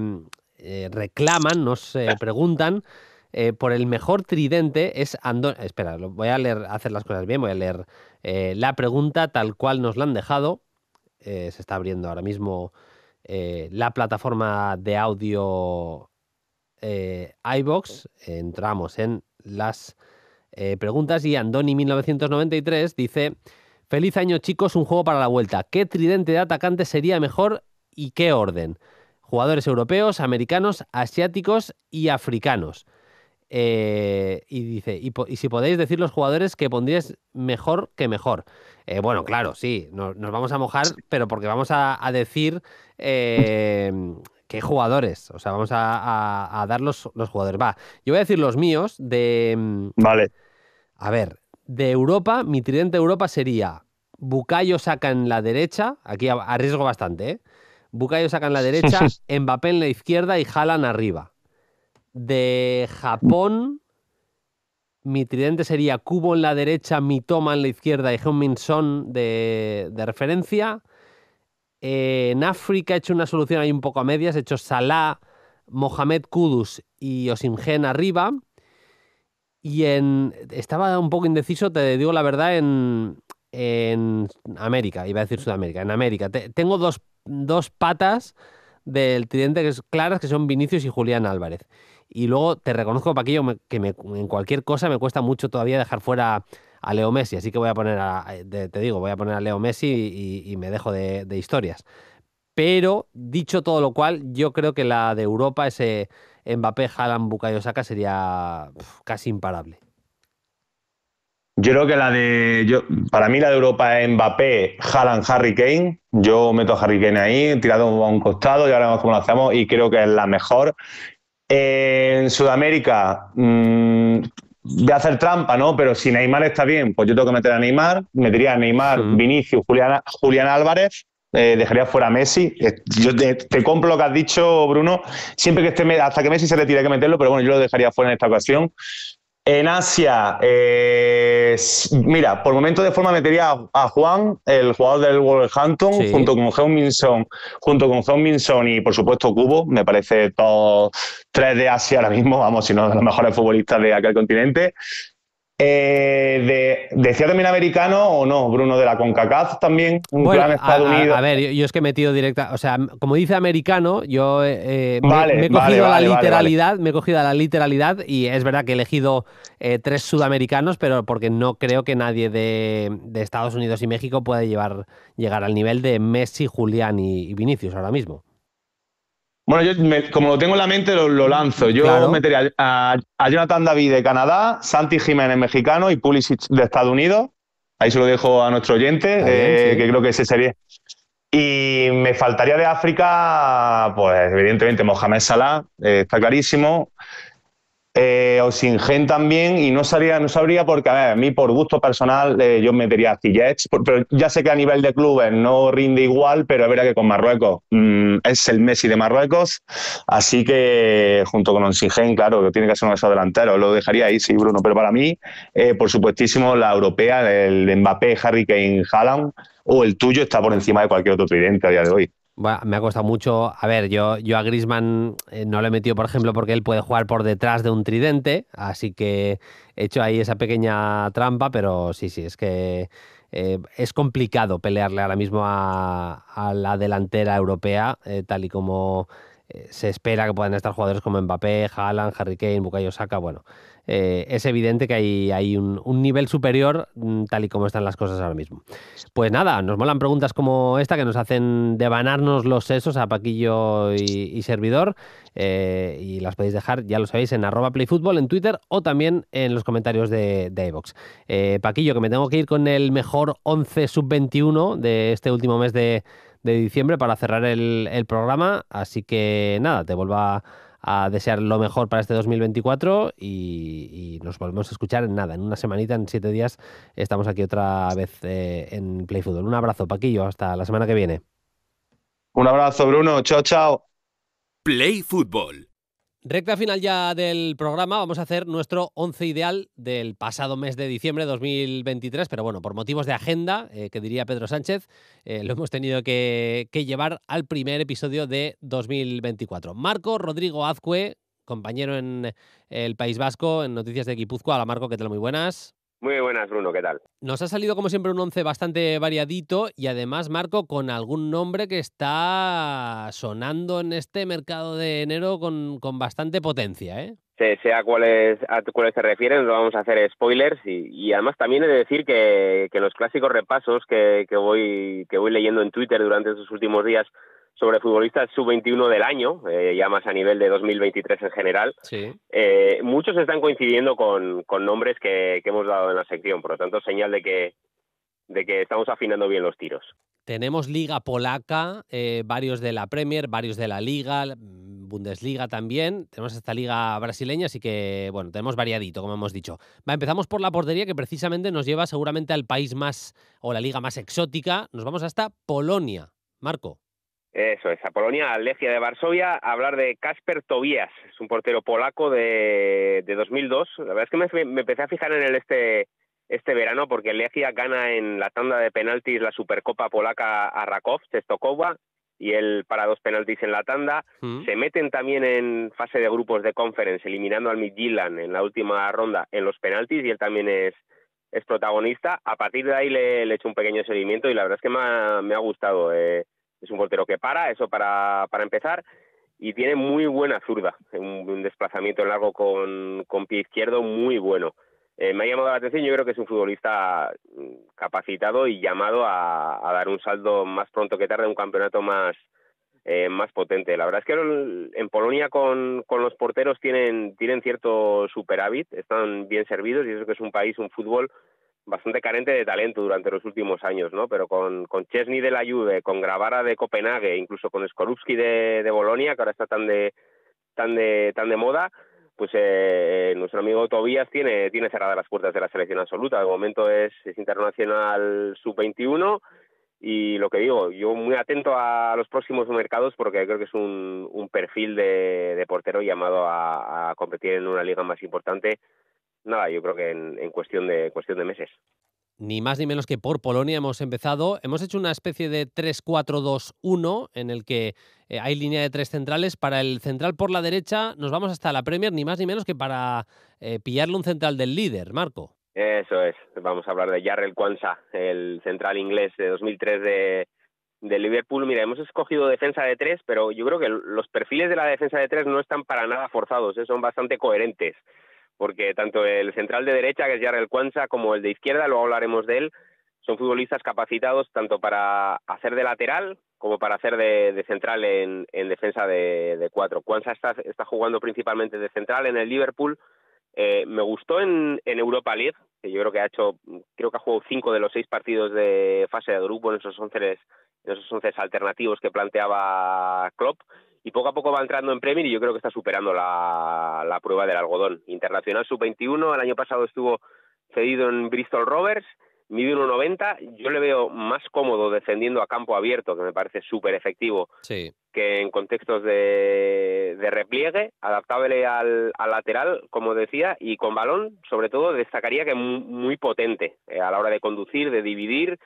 reclaman, nos preguntan eh, por el mejor tridente es Andoni, Espera, voy a leer, hacer las cosas bien, voy a leer eh, la pregunta tal cual nos la han dejado. Eh, se está abriendo ahora mismo la plataforma de audio iBox. Entramos en las preguntas y Andoni1993 dice: Feliz año, chicos, un juego para la vuelta. ¿Qué tridente de atacante sería mejor y qué orden? Jugadores europeos, americanos, asiáticos y africanos. Eh, y dice, y, si podéis decir los jugadores que pondríais mejor que mejor. Eh, bueno, claro, sí, nos, vamos a mojar, pero porque vamos a, decir eh, qué jugadores. O sea, vamos a, dar los, los, jugadores. Va, yo voy a decir los míos de... Em, vale. A ver, de Europa, mi tridente de Europa sería Bucayo saca en la derecha, aquí arriesgo bastante, ¿eh? Bucayo saca en la derecha, Mbappé en la izquierda y Jalan arriba de Japón, mi tridente sería Cubo en la derecha, Mitoma en la izquierda y heung Son de, referencia. Eh, en África he hecho una solución ahí un poco a medias. He hecho Salah, Mohamed Kudus y Osimhen arriba. Y en. Estaba un poco indeciso, te digo la verdad, en. En América, iba a decir Sudamérica, en América. tengo dos, dos patas del tridente que es claras, que son Vinicius y Julián Álvarez. Y luego te reconozco, Paquillo, que en cualquier cosa me cuesta mucho todavía dejar fuera a Leo Messi. Así que voy a poner, a, eh, te digo, voy a poner a Leo Messi y, me dejo de, historias. Pero dicho todo lo cual, yo creo que la de Europa, ese Mbappé, Haaland, Bukayo Saka sería casi imparable. Yo creo que la de. Yo, para mí, la de Europa es Mbappé, Haaland, Harry Kane. Yo meto a Harry Kane ahí, tirado a un costado y ahora vemos cómo lo hacemos. Y creo que es la mejor. En Sudamérica, mm, voy de hacer trampa, ¿no? Pero si Neymar está bien, pues yo tengo que meter a Neymar. Me a Neymar, Vinicius, Julián, Álvarez. Eh, dejaría fuera a Messi. Eh, yo te, compro lo que has dicho, Bruno. Siempre que esté, hasta que Messi se retire, hay que meterlo, pero bueno, yo lo dejaría fuera en esta ocasión. En Asia, eh, mira, por momento de forma metería a, Juan, el jugador del Wolverhampton, junto con John min junto con y por supuesto Cubo, me parece todos tres de Asia ahora mismo, vamos, si no, los mejores futbolistas de aquel continente. Eh, de, ¿Decía también americano o no, Bruno? ¿De la CONCACAF también? Un gran Estados Unidos. A ver, yo, es que he metido directa. O sea, como dice americano, yo eh, eh, me, he cogido la literalidad, me he cogido la literalidad y es verdad que he elegido eh, tres sudamericanos, pero porque no creo que nadie de, Estados Unidos y México pueda llevar, llegar al nivel de Messi, Julián y Vinicius ahora mismo. Bueno, yo como lo tengo en la mente, lo, lanzo. Yo metería a, Jonathan David de Canadá, Santi Jiménez mexicano y Pulisic de Estados Unidos. Ahí se lo dejo a nuestro oyente, eh, que creo que ese sería. Y me faltaría de África, pues evidentemente Mohamed Salah, eh, está clarísimo eh, también, y no, sabría, no sabría porque a, ver, a mí por gusto personal eh, yo metería a Ziyech, pero ya sé que a nivel de clubes no rinde igual, pero es verdad que con Marruecos mm, es el Messi de Marruecos, así que junto con Onsigen, claro, que tiene que ser un de delanteros, lo dejaría ahí, sí, Bruno, pero para mí, eh, por supuestísimo, la europea, el Mbappé, Harry Kane, Haaland, o el tuyo está por encima de cualquier otro tridente a día de hoy me ha costado mucho. A ver, yo, yo a Grisman eh, no le he metido, por ejemplo, porque él puede jugar por detrás de un tridente. Así que he hecho ahí esa pequeña trampa, pero sí, sí, es que eh, es complicado pelearle ahora mismo a, la delantera europea, eh, tal y como se espera que puedan estar jugadores como Mbappé, Haaland, Harry Kane, Bukayo Saka. Bueno, eh, es evidente que hay, un, nivel superior mm, tal y como están las cosas ahora mismo. Pues nada, nos molan preguntas como esta que nos hacen devanarnos los sesos a Paquillo y, servidor eh, y las podéis dejar, ya lo sabéis, en arroba playfutbol en Twitter o también en los comentarios de, de eh, Paquillo, que me tengo que ir con el mejor 11 sub-21 de este último mes de, diciembre para cerrar el, programa, así que nada, te vuelvo a a desear lo mejor para este 2024 y, nos volvemos a escuchar en nada, en una semanita, en siete días, estamos aquí otra vez eh, en Play Football. Un abrazo, Paquillo, hasta la semana que viene. Un abrazo, Bruno, chao, chao. Play Football Recta final ya del programa, vamos a hacer nuestro once ideal del pasado mes de diciembre de 2023, pero bueno, por motivos de agenda, eh, que diría Pedro Sánchez, eh, lo hemos tenido que, llevar al primer episodio de 2024. Marco Rodrigo Azcue, compañero en el País Vasco, en Noticias de Guipúzcoa. Hola Marco, te lo Muy buenas. Muy buenas, Bruno, ¿qué tal? Nos ha salido, como siempre, un once bastante variadito y además, Marco, con algún nombre que está sonando en este mercado de enero con, con bastante potencia, ¿eh? sea cuáles, a cuáles se refieren, no vamos a hacer spoilers y, y, además también he de decir que, que los clásicos repasos que, que, voy, que voy leyendo en Twitter durante estos últimos días sobre futbolistas sub-21 del año, eh, ya más a nivel de 2023 en general. Sí. Eh, muchos están coincidiendo con, nombres que, hemos dado en la sección, por lo tanto, señal de que, de que estamos afinando bien los tiros. Tenemos Liga Polaca, eh, varios de la Premier, varios de la Liga, Bundesliga también. Tenemos esta Liga brasileña, así que, bueno, tenemos variadito, como hemos dicho. empezamos por la portería, que precisamente nos lleva seguramente al país más, o la liga más exótica. Nos vamos hasta Polonia. Marco. Eso es, a Polonia, a Legia de Varsovia, hablar de Kasper Tobias, es un portero polaco de, de 2002. La verdad es que me, empecé a fijar en él este, este verano porque Legia gana en la tanda de penaltis la Supercopa polaca a Rakov, Testokowa, y él para dos penaltis en la tanda. Mm. Se meten también en fase de grupos de conference, eliminando al Midtjylland en la última ronda en los penaltis y él también es, es protagonista. A partir de ahí le, le he hecho un pequeño seguimiento y la verdad es que me ha, me ha gustado. Eh, es un portero que para, eso para, para empezar, y tiene muy buena zurda, un, desplazamiento largo con, con, pie izquierdo muy bueno. Eh, me ha llamado la atención, yo creo que es un futbolista mm, capacitado y llamado a, dar un saldo más pronto que tarde, un campeonato más, eh, más potente. La verdad es que en Polonia con, con los porteros tienen, tienen cierto superávit, están bien servidos y eso que es un país, un fútbol bastante carente de talento durante los últimos años, ¿no? Pero con, con Chesney de la Juve, con Gravara de Copenhague, incluso con Skorupski de, de Bolonia, que ahora está tan de, tan de, tan de moda, pues eh, nuestro amigo Tobías tiene, tiene cerradas las puertas de la selección absoluta. De momento es, es internacional sub-21 y lo que digo, yo muy atento a los próximos mercados porque creo que es un, un perfil de, de portero llamado a, a competir en una liga más importante nada, yo creo que en, cuestión, de, cuestión de meses. Ni más ni menos que por Polonia hemos empezado. Hemos hecho una especie de 3-4-2-1 en el que eh, hay línea de tres centrales. Para el central por la derecha nos vamos hasta la Premier, ni más ni menos que para eh, pillarle un central del líder, Marco. Eso es. Vamos a hablar de Jarrell Kwanzaa, el central inglés de 2003 de, Liverpool, mira, hemos escogido defensa de tres, pero yo creo que los perfiles de la defensa de tres no están para nada forzados, ¿eh? son bastante coherentes porque tanto el central de derecha, que es el Cuanza, como el de izquierda, luego hablaremos de él, son futbolistas capacitados tanto para hacer de lateral como para hacer de, central en, defensa de, cuatro. Cuanza está, jugando principalmente de central en el Liverpool. Eh, me gustó en, en, Europa League, que yo creo que ha hecho, creo que ha jugado cinco de los seis partidos de fase de grupo en esos once, en esos once alternativos que planteaba Klopp y poco a poco va entrando en Premier y yo creo que está superando la, la prueba del algodón. Internacional sub-21, el año pasado estuvo cedido en Bristol Rovers, mide 1,90. Yo le veo más cómodo defendiendo a campo abierto, que me parece súper efectivo, que en contextos de, de repliegue, adaptable al, al, lateral, como decía, y con balón, sobre todo, destacaría que muy, muy potente eh, a la hora de conducir, de dividir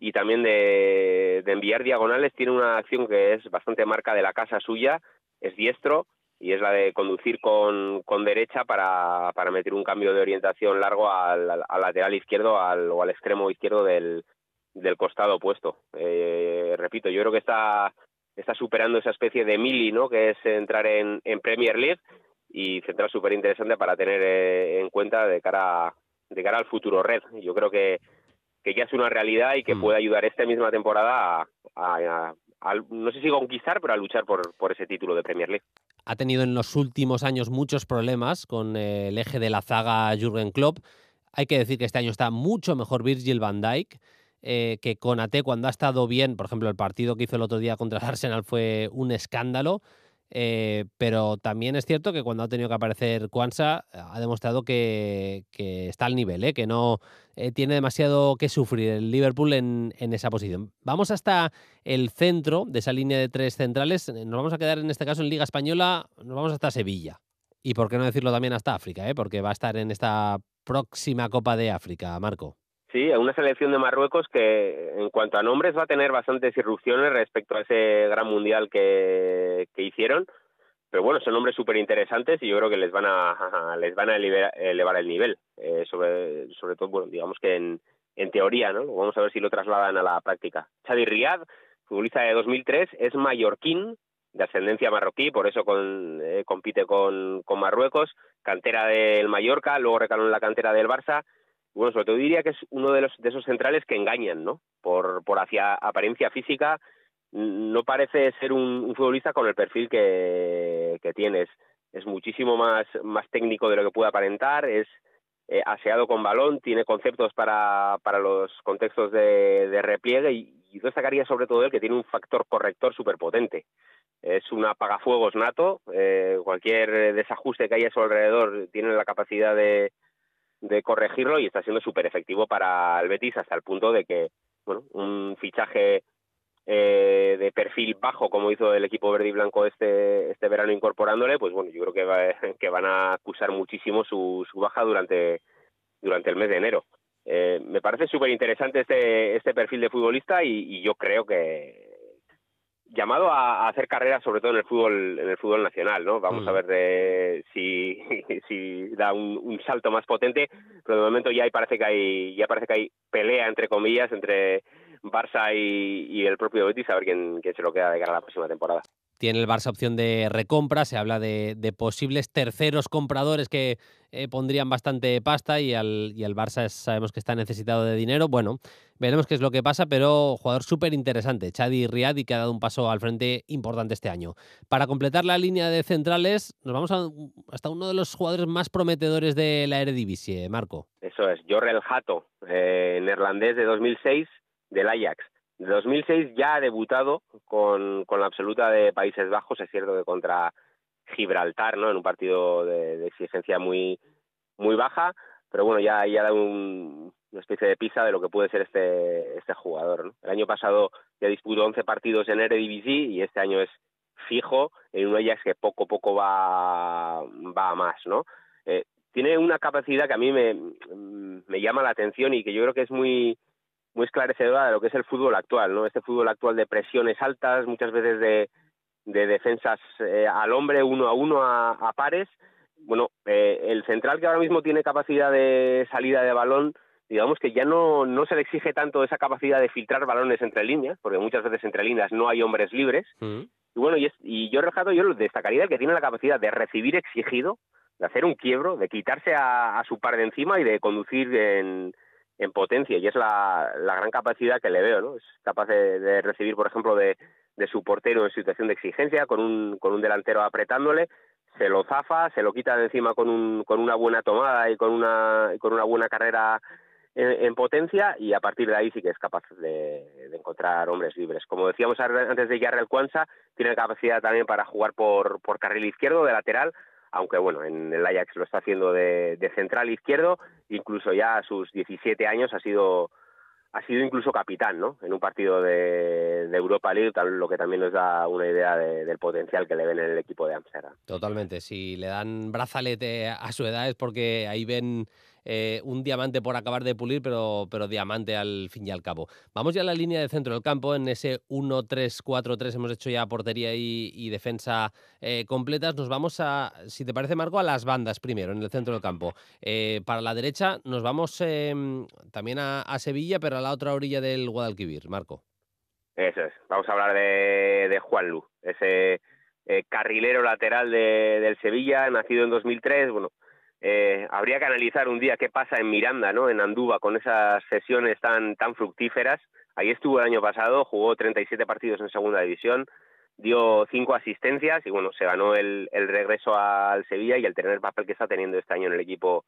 y también de, enviar diagonales. Tiene una acción que es bastante marca de la casa suya, es diestro y es la de conducir con, con derecha para, para, meter un cambio de orientación largo al, lateral izquierdo o al extremo izquierdo del, del costado opuesto. Eh, repito, yo creo que está, está superando esa especie de mili, ¿no? que es entrar en, en Premier League y central súper interesante para tener eh, en cuenta de cara, de cara al futuro red. Yo creo que que ya es una realidad y que mm. puede ayudar esta misma temporada a, no sé si conquistar, pero a luchar por, ese título de Premier League. Ha tenido en los últimos años muchos problemas con eh, el eje de la zaga Jürgen Klopp. Hay que decir que este año está mucho mejor Virgil van Dijk. Eh, que con AT cuando ha estado bien, por ejemplo, el partido que hizo el otro día contra el Arsenal fue un escándalo. Eh, pero también es cierto que cuando ha tenido que aparecer Kwanzaa ha demostrado que, está al nivel, ¿eh? que no eh, tiene demasiado que sufrir el Liverpool en, en, esa posición. Vamos hasta el centro de esa línea de tres centrales. Nos vamos a quedar en este caso en Liga Española, nos vamos hasta Sevilla. Y por qué no decirlo también hasta África, porque va a estar en esta próxima Copa de África, Marco. Sí, una selección de Marruecos que en cuanto a nombres va a tener bastantes irrupciones respecto a ese gran mundial que, que hicieron. Pero bueno, son nombres súper interesantes y yo creo que les van a, les van a elevar, el nivel. Eh, sobre, sobre todo, digamos que en, en teoría, ¿no? Vamos a ver si lo trasladan a la práctica. Xavi Riyad, futbolista de 2003, es mallorquín, de ascendencia marroquí, por eso con, eh, compite con, con Marruecos, cantera del Mallorca, luego recaló en la cantera del Barça bueno, sobre todo diría que es uno de, esos centrales que engañan, ¿no? Por, por hacia apariencia física, no parece ser un, futbolista con el perfil que, tienes. Es muchísimo más, más técnico de lo que puede aparentar, es eh, aseado con balón, tiene conceptos para, para los contextos de, repliegue y, yo destacaría sobre todo el que tiene un factor corrector súper potente. Es un apagafuegos nato, eh, cualquier eh, desajuste que haya a su alrededor tiene la capacidad de, de corregirlo y está siendo súper efectivo para el Betis hasta el punto de que bueno, un fichaje eh, de perfil bajo como hizo el equipo verde y blanco este, este verano incorporándole, pues bueno, yo creo que, que van a acusar muchísimo su, baja durante, durante el mes de enero. Eh, me parece súper interesante este, este perfil de futbolista y, y yo creo que llamado a, hacer carrera sobre todo en el fútbol en el fútbol nacional no vamos mm. a ver de, si, da un, salto más potente pero de momento ya parece que hay ya parece que hay pelea entre comillas entre Barça y, el propio Betis a ver quién, quién se lo queda de cara a la próxima temporada tiene el Barça opción de recompra, se habla de, posibles terceros compradores que eh, pondrían bastante pasta y, al, y Barça sabemos que está necesitado de dinero. Bueno, veremos qué es lo que pasa, pero jugador súper interesante, Chadi Riadi, que ha dado un paso al frente importante este año. Para completar la línea de centrales, nos vamos hasta uno de los jugadores más prometedores de la Eredivisie, Marco. Eso es, Jorrel Hato, eh, neerlandés de 2006 del Ajax 2006 ya ha debutado con, con la absoluta de Países Bajos, es cierto que contra Gibraltar, ¿no? En un partido de, exigencia muy, muy baja, pero bueno, ya, ya da un, una especie de pisa de lo que puede ser este, este jugador. ¿no? El año pasado ya disputó 11 partidos en Eredivisie y este año es fijo en ya es que poco a poco va, va a más, ¿no? Eh, tiene una capacidad que a mí me, me llama la atención y que yo creo que es muy muy esclarecedora de lo que es el fútbol actual, ¿no? Este fútbol actual de presiones altas, muchas veces de, defensas eh, al hombre, uno a uno, a, pares. Bueno, eh, el central que ahora mismo tiene capacidad de salida de balón, digamos que ya no, no se le exige tanto esa capacidad de filtrar balones entre líneas, porque muchas veces entre líneas no hay hombres libres. Mm. Y bueno, y, es, y yo Rejato, yo destacaría el que tiene la capacidad de recibir exigido, de hacer un quiebro, de quitarse a su par de encima y de conducir en, en potencia y es la, gran capacidad que le veo, ¿no? Es capaz de, recibir, por ejemplo, de, de, su portero en situación de exigencia, con un, con un delantero apretándole, se lo zafa, se lo quita de encima con, un, con una buena tomada y con una, con una buena carrera en, potencia y a partir de ahí sí que es capaz de, encontrar hombres libres. Como decíamos antes de el Cuanza, tiene capacidad también para jugar por, por carril izquierdo, de lateral, aunque bueno, en el Ajax lo está haciendo de, central izquierdo, incluso ya a sus 17 años ha sido ha sido incluso capitán, ¿no? En un partido de, de, Europa League, lo que también nos da una idea del potencial que le ven en el equipo de Amsterdam. Totalmente, si le dan brazalete a su edad es porque ahí ven eh, un diamante por acabar de pulir, pero, pero diamante al fin y al cabo. Vamos ya a la línea de centro del campo, en ese 1-3-4-3 hemos hecho ya portería y, defensa eh, completas. Nos vamos a, si te parece Marco, a las bandas primero, en el centro del campo. Eh, para la derecha nos vamos em, también a, Sevilla, pero a la otra orilla del Guadalquivir, Marco. Eso es. Vamos a hablar de, Juan Lu, ese carrilero lateral de, del Sevilla, nacido en 2003. Bueno, eh, habría que analizar un día qué pasa en Miranda, ¿no? En Andúba, con esas sesiones tan, tan fructíferas. Ahí estuvo el año pasado, jugó 37 partidos en segunda división, dio cinco asistencias y bueno, se ganó el, regreso al Sevilla y el tener papel que está teniendo este año en el equipo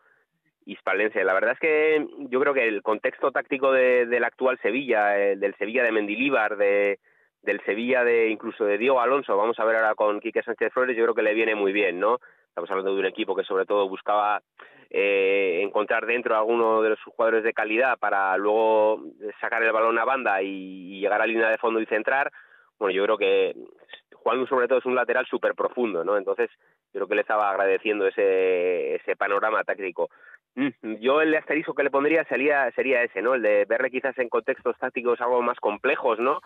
hispalense. La verdad es que yo creo que el contexto táctico del actual Sevilla, eh, del Sevilla de Mendilíbar, de, del Sevilla de incluso de Diego Alonso, vamos a ver ahora con Quique Sánchez Flores, yo creo que le viene muy bien, ¿no? Estamos hablando de un equipo que sobre todo buscaba eh, encontrar dentro a alguno de los jugadores de calidad para luego sacar el balón a banda y, llegar a línea de fondo y centrar. Bueno, yo creo que Juan sobre todo es un lateral súper profundo, ¿no? Entonces yo creo que le estaba agradeciendo ese, ese panorama táctico. Mm, yo el asterisco que le pondría sería, sería ese, ¿no? El de verle quizás en contextos tácticos algo más complejos, ¿no?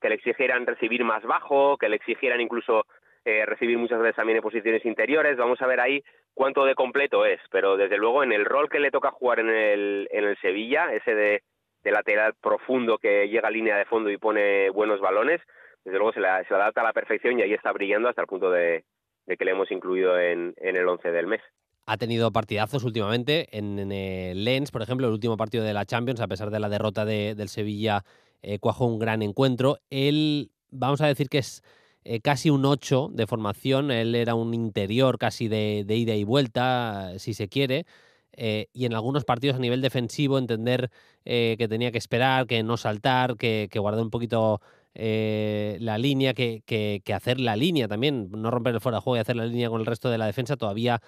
Que le exigieran recibir más bajo, que le exigieran incluso eh, recibir muchas veces también en posiciones interiores. Vamos a ver ahí cuánto de completo es, pero desde luego en el rol que le toca jugar en el, en el Sevilla, ese de, lateral profundo que llega a línea de fondo y pone buenos balones, desde luego se la, adapta a la perfección y ahí está brillando hasta el punto de, que le hemos incluido en, el 11 del mes ha tenido partidazos últimamente. En, el Lens, por ejemplo, el último partido de la Champions, a pesar de la derrota del Sevilla, eh, cuajó un gran encuentro. Él, vamos a decir que es eh, casi un 8 de formación, él era un interior casi de, ida y vuelta, si se quiere. Eh, y en algunos partidos a nivel defensivo entender eh, que tenía que esperar, que no saltar, que, que guardar un poquito la línea, que, hacer la línea también, no romper el fuera de juego y hacer la línea con el resto de la defensa, todavía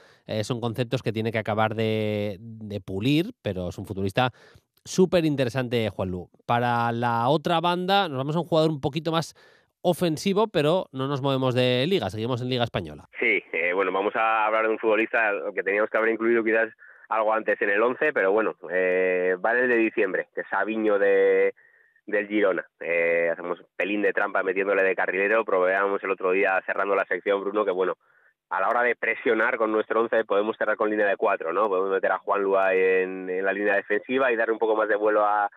son conceptos que tiene que acabar de, pulir, pero es un futbolista súper interesante, Juan Para la otra banda, nos vamos a un jugador un poquito más ofensivo, pero no nos movemos de liga, seguimos en Liga Española. Sí, eh, bueno, vamos a hablar de un futbolista que teníamos que haber incluido quizás algo antes en el 11, pero bueno, eh, va desde diciembre, que es Sabiño de, del Girona. Eh, hacemos pelín de trampa metiéndole de carrilero, probábamos el otro día cerrando la sección, Bruno, que bueno, a la hora de presionar con nuestro 11 podemos cerrar con línea de 4, ¿no? Podemos meter a Juan Lua en, la línea defensiva y darle un poco más de vuelo a,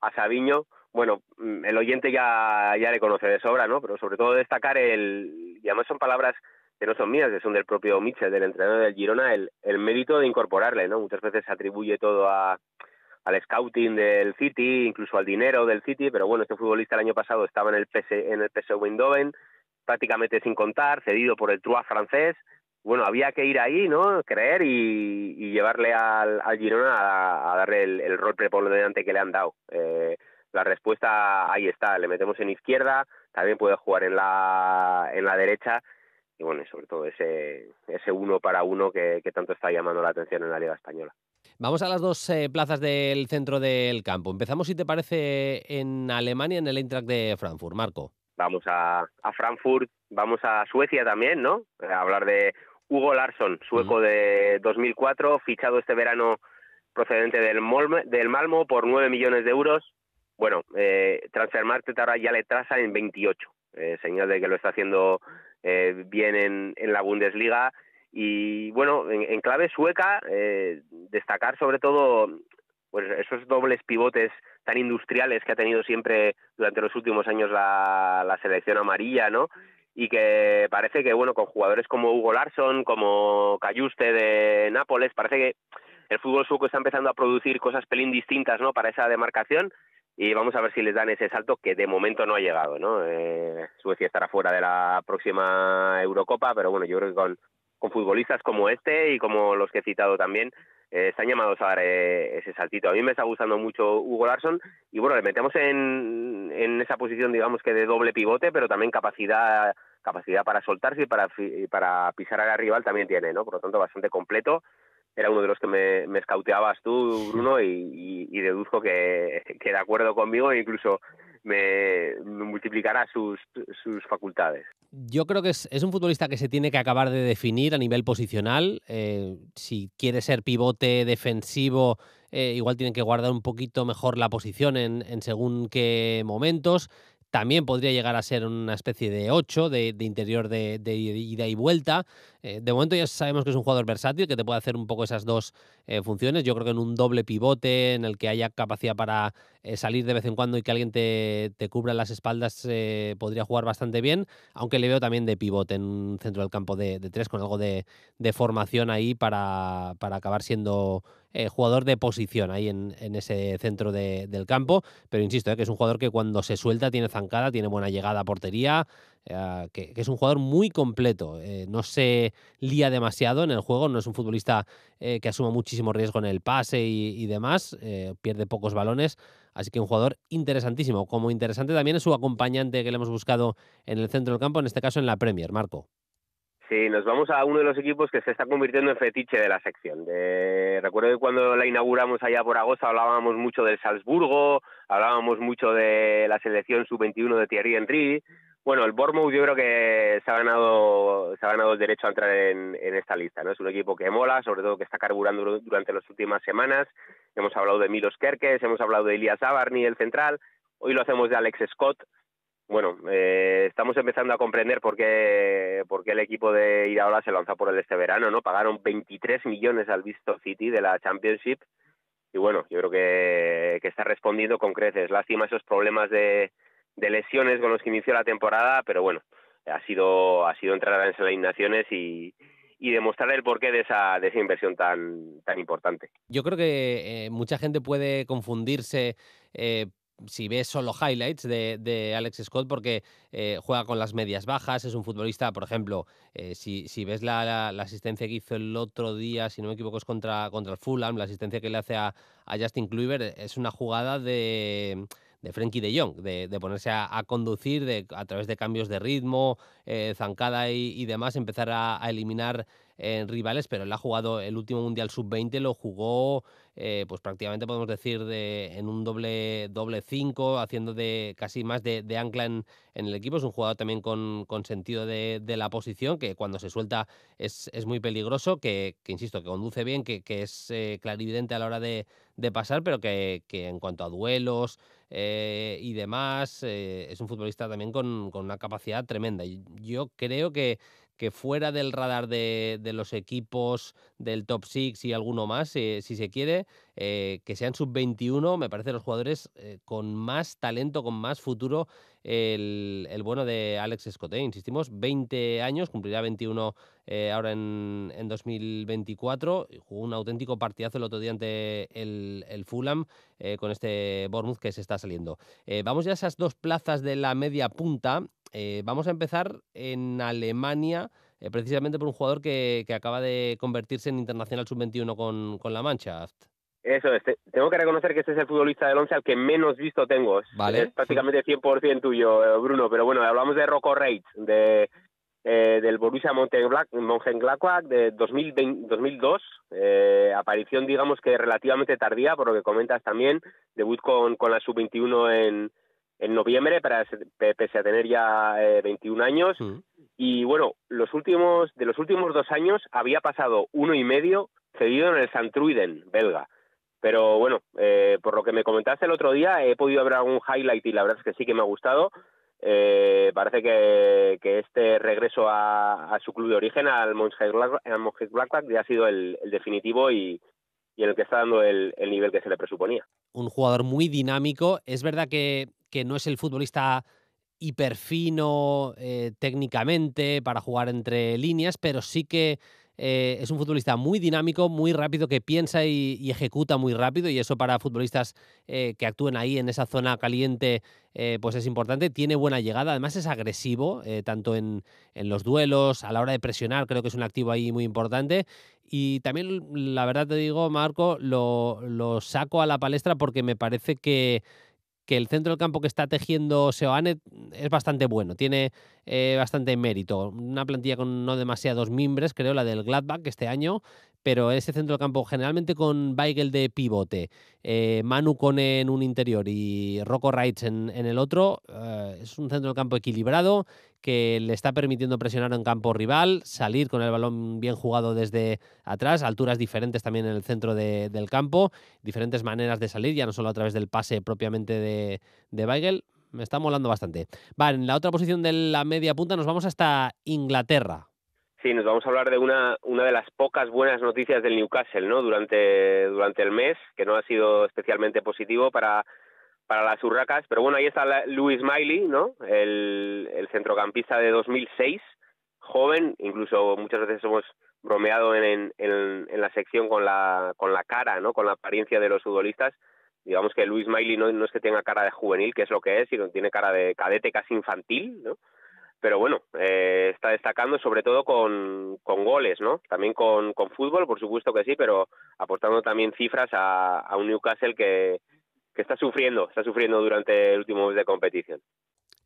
a Sabiño bueno, mm, el oyente ya, ya le conoce de sobra, ¿no? Pero sobre todo destacar el, y además son palabras que no son mías, que son del propio michel del entrenador del Girona, el, mérito de incorporarle, ¿no? Muchas veces se atribuye todo a, al scouting del City, incluso al dinero del City, pero bueno, este futbolista el año pasado estaba en el, PS, en el prácticamente sin contar, cedido por el Troyes francés, bueno, había que ir ahí, ¿no? Creer y, llevarle al, Girona a, darle el, el, rol preponderante que le han dado. Eh, la respuesta ahí está, le metemos en izquierda, también puede jugar en la, en la derecha y bueno, sobre todo ese, ese uno para uno que, tanto está llamando la atención en la Liga Española. Vamos a las dos eh, plazas del centro del campo. Empezamos, si te parece, en Alemania, en el Eintracht de Frankfurt. Marco. Vamos a, Frankfurt, vamos a Suecia también, ¿no? Eh, hablar de Hugo Larsson, sueco de 2004, fichado este verano procedente del, del Malmo por 9 millones de euros. Bueno, eh, transfermarte ahora ya le traza en 28, eh, señal de que lo está haciendo eh, bien en, en, la Bundesliga. Y bueno, en, clave sueca, eh, destacar sobre todo pues esos dobles pivotes tan industriales que ha tenido siempre durante los últimos años la, la selección amarilla, ¿no? Y que parece que, bueno, con jugadores como Hugo Larsson, como Cayuste de Nápoles, parece que el fútbol sueco está empezando a producir cosas pelín distintas, ¿no? Para esa demarcación y vamos a ver si les dan ese salto que de momento no ha llegado. ¿no? Eh, Suecia estará fuera de la próxima Eurocopa, pero bueno, yo creo que con, futbolistas como este y como los que he citado también, eh, están llamados a dar eh, ese saltito. A mí me está gustando mucho Hugo Larson y bueno, le metemos en, en esa posición, digamos que de doble pivote, pero también capacidad capacidad para soltarse y para, para pisar al rival también tiene, ¿no? Por lo tanto, bastante completo era uno de los que me, me escauteabas tú, Bruno, y, deduzco que, de acuerdo conmigo incluso me, multiplicará sus, facultades. Yo creo que es, un futbolista que se tiene que acabar de definir a nivel posicional. Eh, si quiere ser pivote defensivo, eh, igual tiene que guardar un poquito mejor la posición en, según qué momentos también podría llegar a ser una especie de 8 de, interior de, de, ida y vuelta. Eh, de momento ya sabemos que es un jugador versátil, que te puede hacer un poco esas dos eh, funciones. Yo creo que en un doble pivote, en el que haya capacidad para eh, salir de vez en cuando y que alguien te, cubra las espaldas, podría jugar bastante bien, aunque le veo también de pivote en un centro del campo de, tres, con algo de, formación ahí para, para acabar siendo... jugador de posición ahí en, ese centro del campo, pero insisto, que es un jugador que cuando se suelta tiene zancada, tiene buena llegada a portería, eh, que, es un jugador muy completo. Eh, no se lía demasiado en el juego, no es un futbolista eh, que asuma muchísimo riesgo en el pase y, demás, pierde pocos balones. Así que un jugador interesantísimo. Como interesante también es su acompañante que le hemos buscado en el centro del campo, en este caso en la Premier, Marco. Sí, nos vamos a uno de los equipos que se está convirtiendo en fetiche de la sección. Recuerdo que cuando la inauguramos allá por agosto hablábamos mucho del Salzburgo, hablábamos mucho de la selección sub-21 de Thierry Henry, bueno, el Bournemouth yo creo que se ha ganado, se ha ganado el derecho a entrar en, esta lista. ¿no? Es un equipo que mola, sobre todo que está carburando durante las últimas semanas. Hemos hablado de Milos Kerkes, hemos hablado de Ilias Abarni, el central. Hoy lo hacemos de Alex Scott. Bueno, eh, estamos empezando a comprender por qué, por qué el equipo de Iraola se lanzó por el este verano. ¿no? Pagaron 23 millones al Visto City de la Championship. Y bueno, yo creo que, que está respondiendo con creces. Lástima esos problemas de de lesiones con los que inició la temporada, pero bueno, ha sido, ha sido entrar en las y, y demostrar el porqué de esa, de esa inversión tan, tan importante. Yo creo que eh, mucha gente puede confundirse. Eh, si ves solo highlights de, Alex Scott, porque eh, juega con las medias bajas, es un futbolista, por ejemplo, si, ves la, asistencia que hizo el otro día, si no me equivoco, es contra, contra el Fulham, la asistencia que le hace a, a Justin Kluivert, es una jugada de, de Frankie de Jong, de, ponerse a, conducir de, a través de cambios de ritmo, eh, zancada y, demás, empezar a eliminar en rivales, pero él ha jugado el último Mundial Sub-20, lo jugó eh, pues prácticamente podemos decir de, en un doble doble 5, haciendo de casi más de, ancla en, el equipo. Es un jugador también con, sentido de, la posición, que cuando se suelta es, muy peligroso, que, insisto, que conduce bien, que, es eh, clarividente a la hora de, pasar, pero que, en cuanto a duelos eh, y demás, es un futbolista también con, con una capacidad tremenda. Yo creo que que fuera del radar de, los equipos del top 6 y alguno más, eh, si se quiere, eh, que sean sub-21, me parece los jugadores eh, con más talento, con más futuro, el, el bueno de Alex Scott. Insistimos, 20 años, cumplirá 21 ahora en, en 2024, jugó un auténtico partidazo el otro día ante el, el Fulham con este Bournemouth que se está saliendo. vamos ya a esas dos plazas de la media punta eh, vamos a empezar en Alemania, eh, precisamente por un jugador que, que, acaba de convertirse en internacional sub-21 con, con, La Mannschaft. Eso es, tengo que reconocer que este es el futbolista del 11 al que menos visto tengo. Vale. Es prácticamente 100% tuyo, eh, Bruno, pero bueno, hablamos de Rocco Reitz, de, eh, del Borussia Mönchengladbach de 2002, aparición digamos que relativamente tardía, por lo que comentas también, debut con, con la sub-21 en, en noviembre, para, pese a tener ya 21 eh, años. Mm. Y bueno, los últimos, de los últimos dos años había pasado uno y medio cedido en el Santruiden, belga. Pero bueno, eh, por lo que me comentaste el otro día, he podido ver algún highlight y la verdad es que sí que me ha gustado. Eh, parece que, este regreso a, su club de origen, al Monsheim Blackback, ya ha sido el definitivo y, y en el que está dando el, nivel que se le presuponía. Un jugador muy dinámico. Es verdad que, que no es el futbolista hiperfino fino eh, técnicamente para jugar entre líneas, pero sí que eh, es un futbolista muy dinámico, muy rápido, que piensa y, ejecuta muy rápido y eso para futbolistas eh, que actúen ahí en esa zona caliente eh, pues es importante. Tiene buena llegada, además es agresivo, tanto en, los duelos, a la hora de presionar, creo que es un activo ahí muy importante. Y también, la verdad te digo, Marco, lo saco a la palestra porque me parece que que el centro del campo que está tejiendo Seoane es bastante bueno, tiene eh, bastante mérito. Una plantilla con no demasiados mimbres, creo, la del Gladbach este año, pero ese centro de campo generalmente con Weigel de pivote, eh, Manu con en un interior y Rocco Reitz en, el otro, eh, es un centro de campo equilibrado que le está permitiendo presionar en campo rival, salir con el balón bien jugado desde atrás, alturas diferentes también en el centro del campo, diferentes maneras de salir, ya no solo a través del pase propiamente de, de Weigel. Me está molando bastante. Va, en la otra posición de la media punta nos vamos hasta Inglaterra Sí, nos vamos a hablar de una, una de las pocas buenas noticias del Newcastle ¿no? durante, durante el mes, que no ha sido especialmente positivo para, para las Urracas. Pero bueno, ahí está Luis Miley, ¿no? el, centrocampista de 2006, joven, incluso muchas veces hemos bromeado en, en, la sección con la, con la cara, ¿no? con la apariencia de los futbolistas. Digamos que Luis Miley no, no es que tenga cara de juvenil, que es lo que es, sino que tiene cara de cadete casi infantil, ¿no? pero bueno, eh, está destacando sobre todo con, con goles, ¿no? También con, con, fútbol, por supuesto que sí, pero aportando también cifras a, un Newcastle que, está sufriendo, está sufriendo durante el último mes de competición.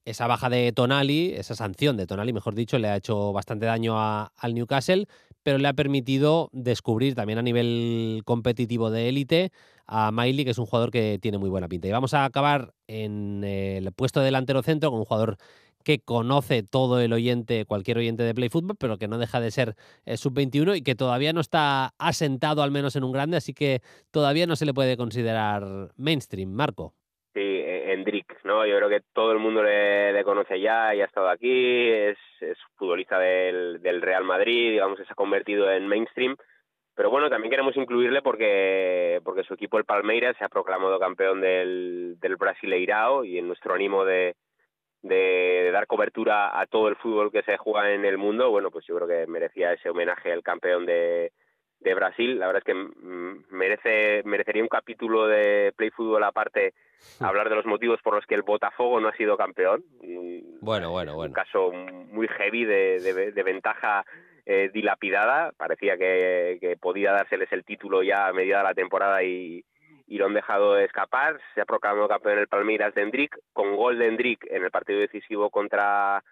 Esa baja de Tonali, esa sanción de Tonali, mejor dicho, le ha hecho bastante daño al Newcastle, pero le ha permitido descubrir también a nivel competitivo de élite a Miley, que es un jugador que tiene muy buena pinta. Y vamos a acabar en el puesto delantero centro con un jugador que conoce todo el oyente, cualquier oyente de Play Football, pero que no deja de ser eh, sub-21 y que todavía no está asentado al menos en un grande, así que todavía no se le puede considerar mainstream, Marco. Sí, Hendrik, e-, ¿no? Yo creo que todo el mundo le, conoce ya ya ha estado aquí, es, futbolista del, Real Madrid, digamos se ha convertido en mainstream. Pero bueno, también queremos incluirle porque, porque su equipo, el Palmeiras, se ha proclamado campeón del, del Brasileirao y en nuestro ánimo de, de, dar cobertura a todo el fútbol que se juega en el mundo, bueno, pues yo creo que merecía ese homenaje al campeón de, de Brasil. La verdad es que merece, merecería un capítulo de Play Fútbol aparte hablar de los motivos por los que el Botafogo no ha sido campeón. Mm, bueno, bueno, bueno. Un caso muy heavy de, de, ventaja eh, dilapidada. Parecía que, que podía dárseles el título ya a medida de la temporada y, y lo han dejado escapar. Se ha proclamado campeón el Palmeiras de Hendrik, con gol de Hendrik en el partido decisivo contra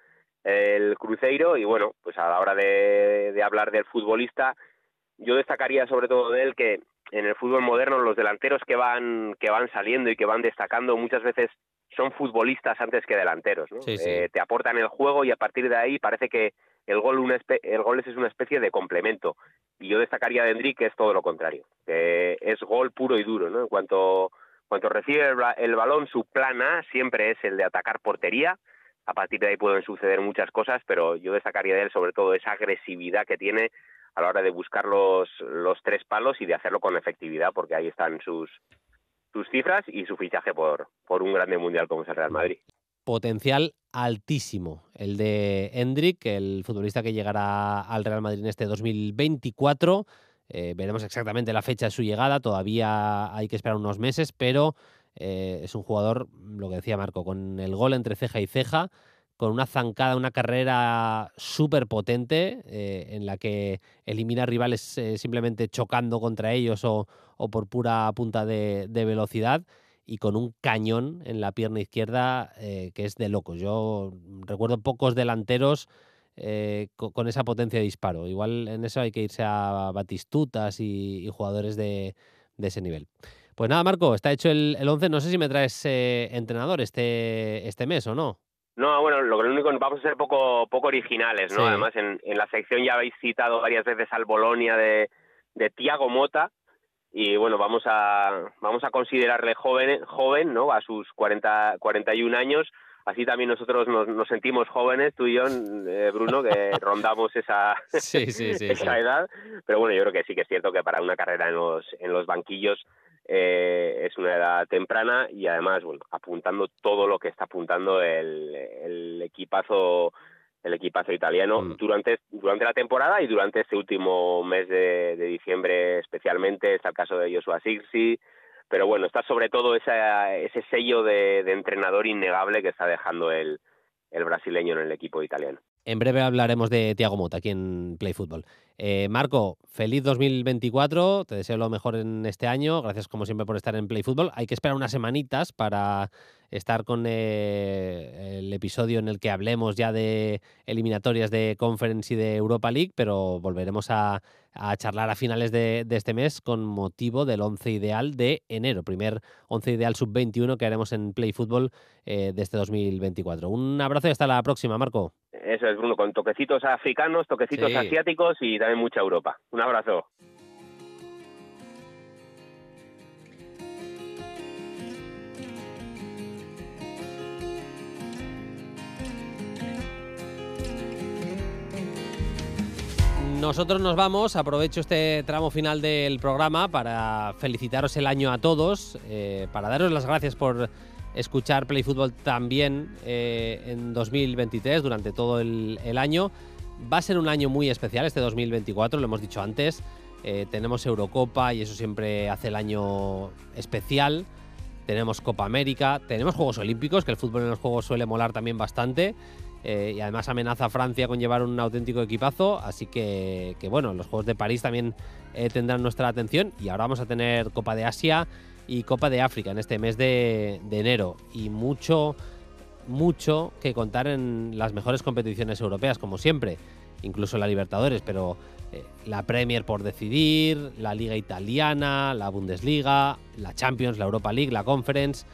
eh, el Cruzeiro. Y bueno, pues a la hora de, de hablar del futbolista, yo destacaría sobre todo de él que en el fútbol moderno los delanteros que van, que van saliendo y que van destacando muchas veces son futbolistas antes que delanteros. ¿no? Eh, te aportan el juego y a partir de ahí parece que el gol, el gol es una especie de complemento. Y yo destacaría de Dendry que es todo lo contrario. es gol puro y duro. ¿no? En cuanto, cuanto recibe el, balón, su plan A siempre es el de atacar portería. A partir de ahí pueden suceder muchas cosas, pero yo destacaría de él sobre todo esa agresividad que tiene a la hora de buscar los tres palos y de hacerlo con efectividad, porque ahí están sus, sus cifras y su fichaje por, por un grande mundial como es el Real Madrid. Potencial altísimo el de Hendrik, el futbolista que llegará al Real Madrid en este 2024. Eh, veremos exactamente la fecha de su llegada, todavía hay que esperar unos meses, pero eh, es un jugador, lo que decía Marco, con el gol entre ceja y ceja, con una zancada, una carrera súper potente eh, en la que elimina rivales eh, simplemente chocando contra ellos o, por pura punta de, velocidad y con un cañón en la pierna izquierda eh, que es de locos. Yo recuerdo pocos delanteros con, esa potencia de disparo. Igual en eso hay que irse a batistutas y, jugadores de, ese nivel. Pues nada, Marco, está hecho el, el 11. No sé si me traes entrenador este, este mes o no. No, bueno, lo único vamos a ser poco, poco originales, ¿no? Además, en, en, la sección ya habéis citado varias veces al Bolonia de, de Tiago Mota y bueno, vamos a, vamos a considerarle joven, joven, ¿no? A sus 40, 41 años. Así también nosotros nos, sentimos jóvenes, tú y yo, eh, Bruno, que rondamos esa, esa edad. Pero bueno, yo creo que sí que es cierto que para una carrera en los, en los banquillos eh, es una edad temprana y además, bueno, apuntando todo lo que está apuntando el, el equipazo el equipazo italiano mm. durante, durante la temporada y durante este último mes de, diciembre especialmente, está el caso de Joshua sixi pero bueno, está sobre todo ese sello de, de entrenador innegable que está dejando el, el brasileño en el equipo italiano. En breve hablaremos de Tiago Mota aquí en Play Football. Eh, Marco, feliz 2024. Te deseo lo mejor en este año. Gracias, como siempre, por estar en Play Football. Hay que esperar unas semanitas para estar con eh, el episodio en el que hablemos ya de eliminatorias de Conference y de Europa League, pero volveremos a a charlar a finales de, este mes con motivo del 11 ideal de enero, primer 11 ideal sub-21 que haremos en Play fútbol eh, de este 2024. Un abrazo y hasta la próxima, Marco. Eso es, Bruno, con toquecitos africanos, toquecitos asiáticos y también mucha Europa. Un abrazo. Nosotros nos vamos, aprovecho este tramo final del programa para felicitaros el año a todos, eh, para daros las gracias por escuchar Play Football también eh, en 2023, durante todo el, año. Va a ser un año muy especial este 2024, lo hemos dicho antes. Eh, tenemos Eurocopa y eso siempre hace el año especial. Tenemos Copa América, tenemos Juegos Olímpicos, que el fútbol en los Juegos suele molar también bastante. Eh, y además amenaza a Francia con llevar un auténtico equipazo. Así que, bueno, los Juegos de París también eh, tendrán nuestra atención. Y ahora vamos a tener Copa de Asia y Copa de África en este mes de, enero. Y mucho, mucho que contar en las mejores competiciones europeas, como siempre. Incluso la Libertadores, pero eh, la Premier por decidir, la Liga Italiana, la Bundesliga, la Champions, la Europa League, la Conference.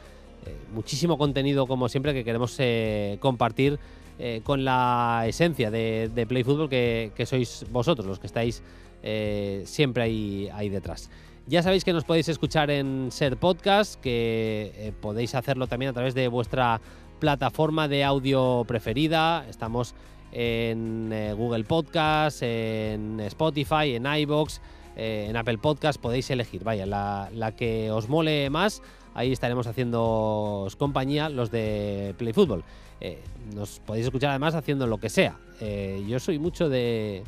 muchísimo contenido, como siempre, que queremos compartir eh, con la esencia de, Play Football que, sois vosotros, los que estáis eh, siempre ahí, detrás. Ya sabéis que nos podéis escuchar en Ser Podcast, que eh, podéis hacerlo también a través de vuestra plataforma de audio preferida. Estamos en Google Podcast, en Spotify, en iBox, en Apple Podcast. Podéis elegir, vaya, la, que os mole más. Ahí estaremos haciendo compañía los de Play Football. Eh, nos podéis escuchar además haciendo lo que sea. Eh, yo soy mucho de,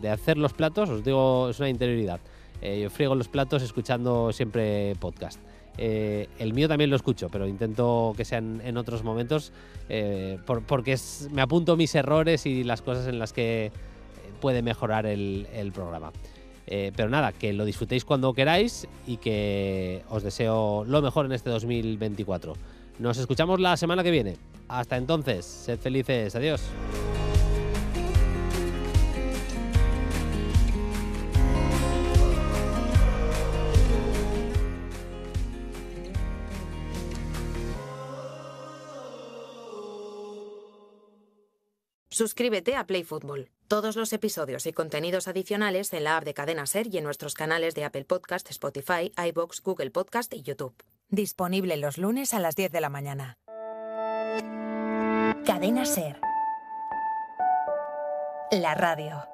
de, hacer los platos, os digo, es una interioridad. Eh, yo friego los platos escuchando siempre podcast. el mío también lo escucho, pero intento que sean en otros momentos porque me apunto mis errores y las cosas en las que puede mejorar el programa. pero nada, que lo disfrutéis cuando queráis y que os deseo lo mejor en este 2024. Nos escuchamos la semana que viene. Hasta entonces, sed felices. Adiós. Suscríbete a Play Football. Todos los episodios y contenidos adicionales en la app de Cadena Ser y en nuestros canales de Apple Podcast, Spotify, iBox, Google Podcast y YouTube. Disponible los lunes a las 10 de la mañana. Cadena Ser. La radio.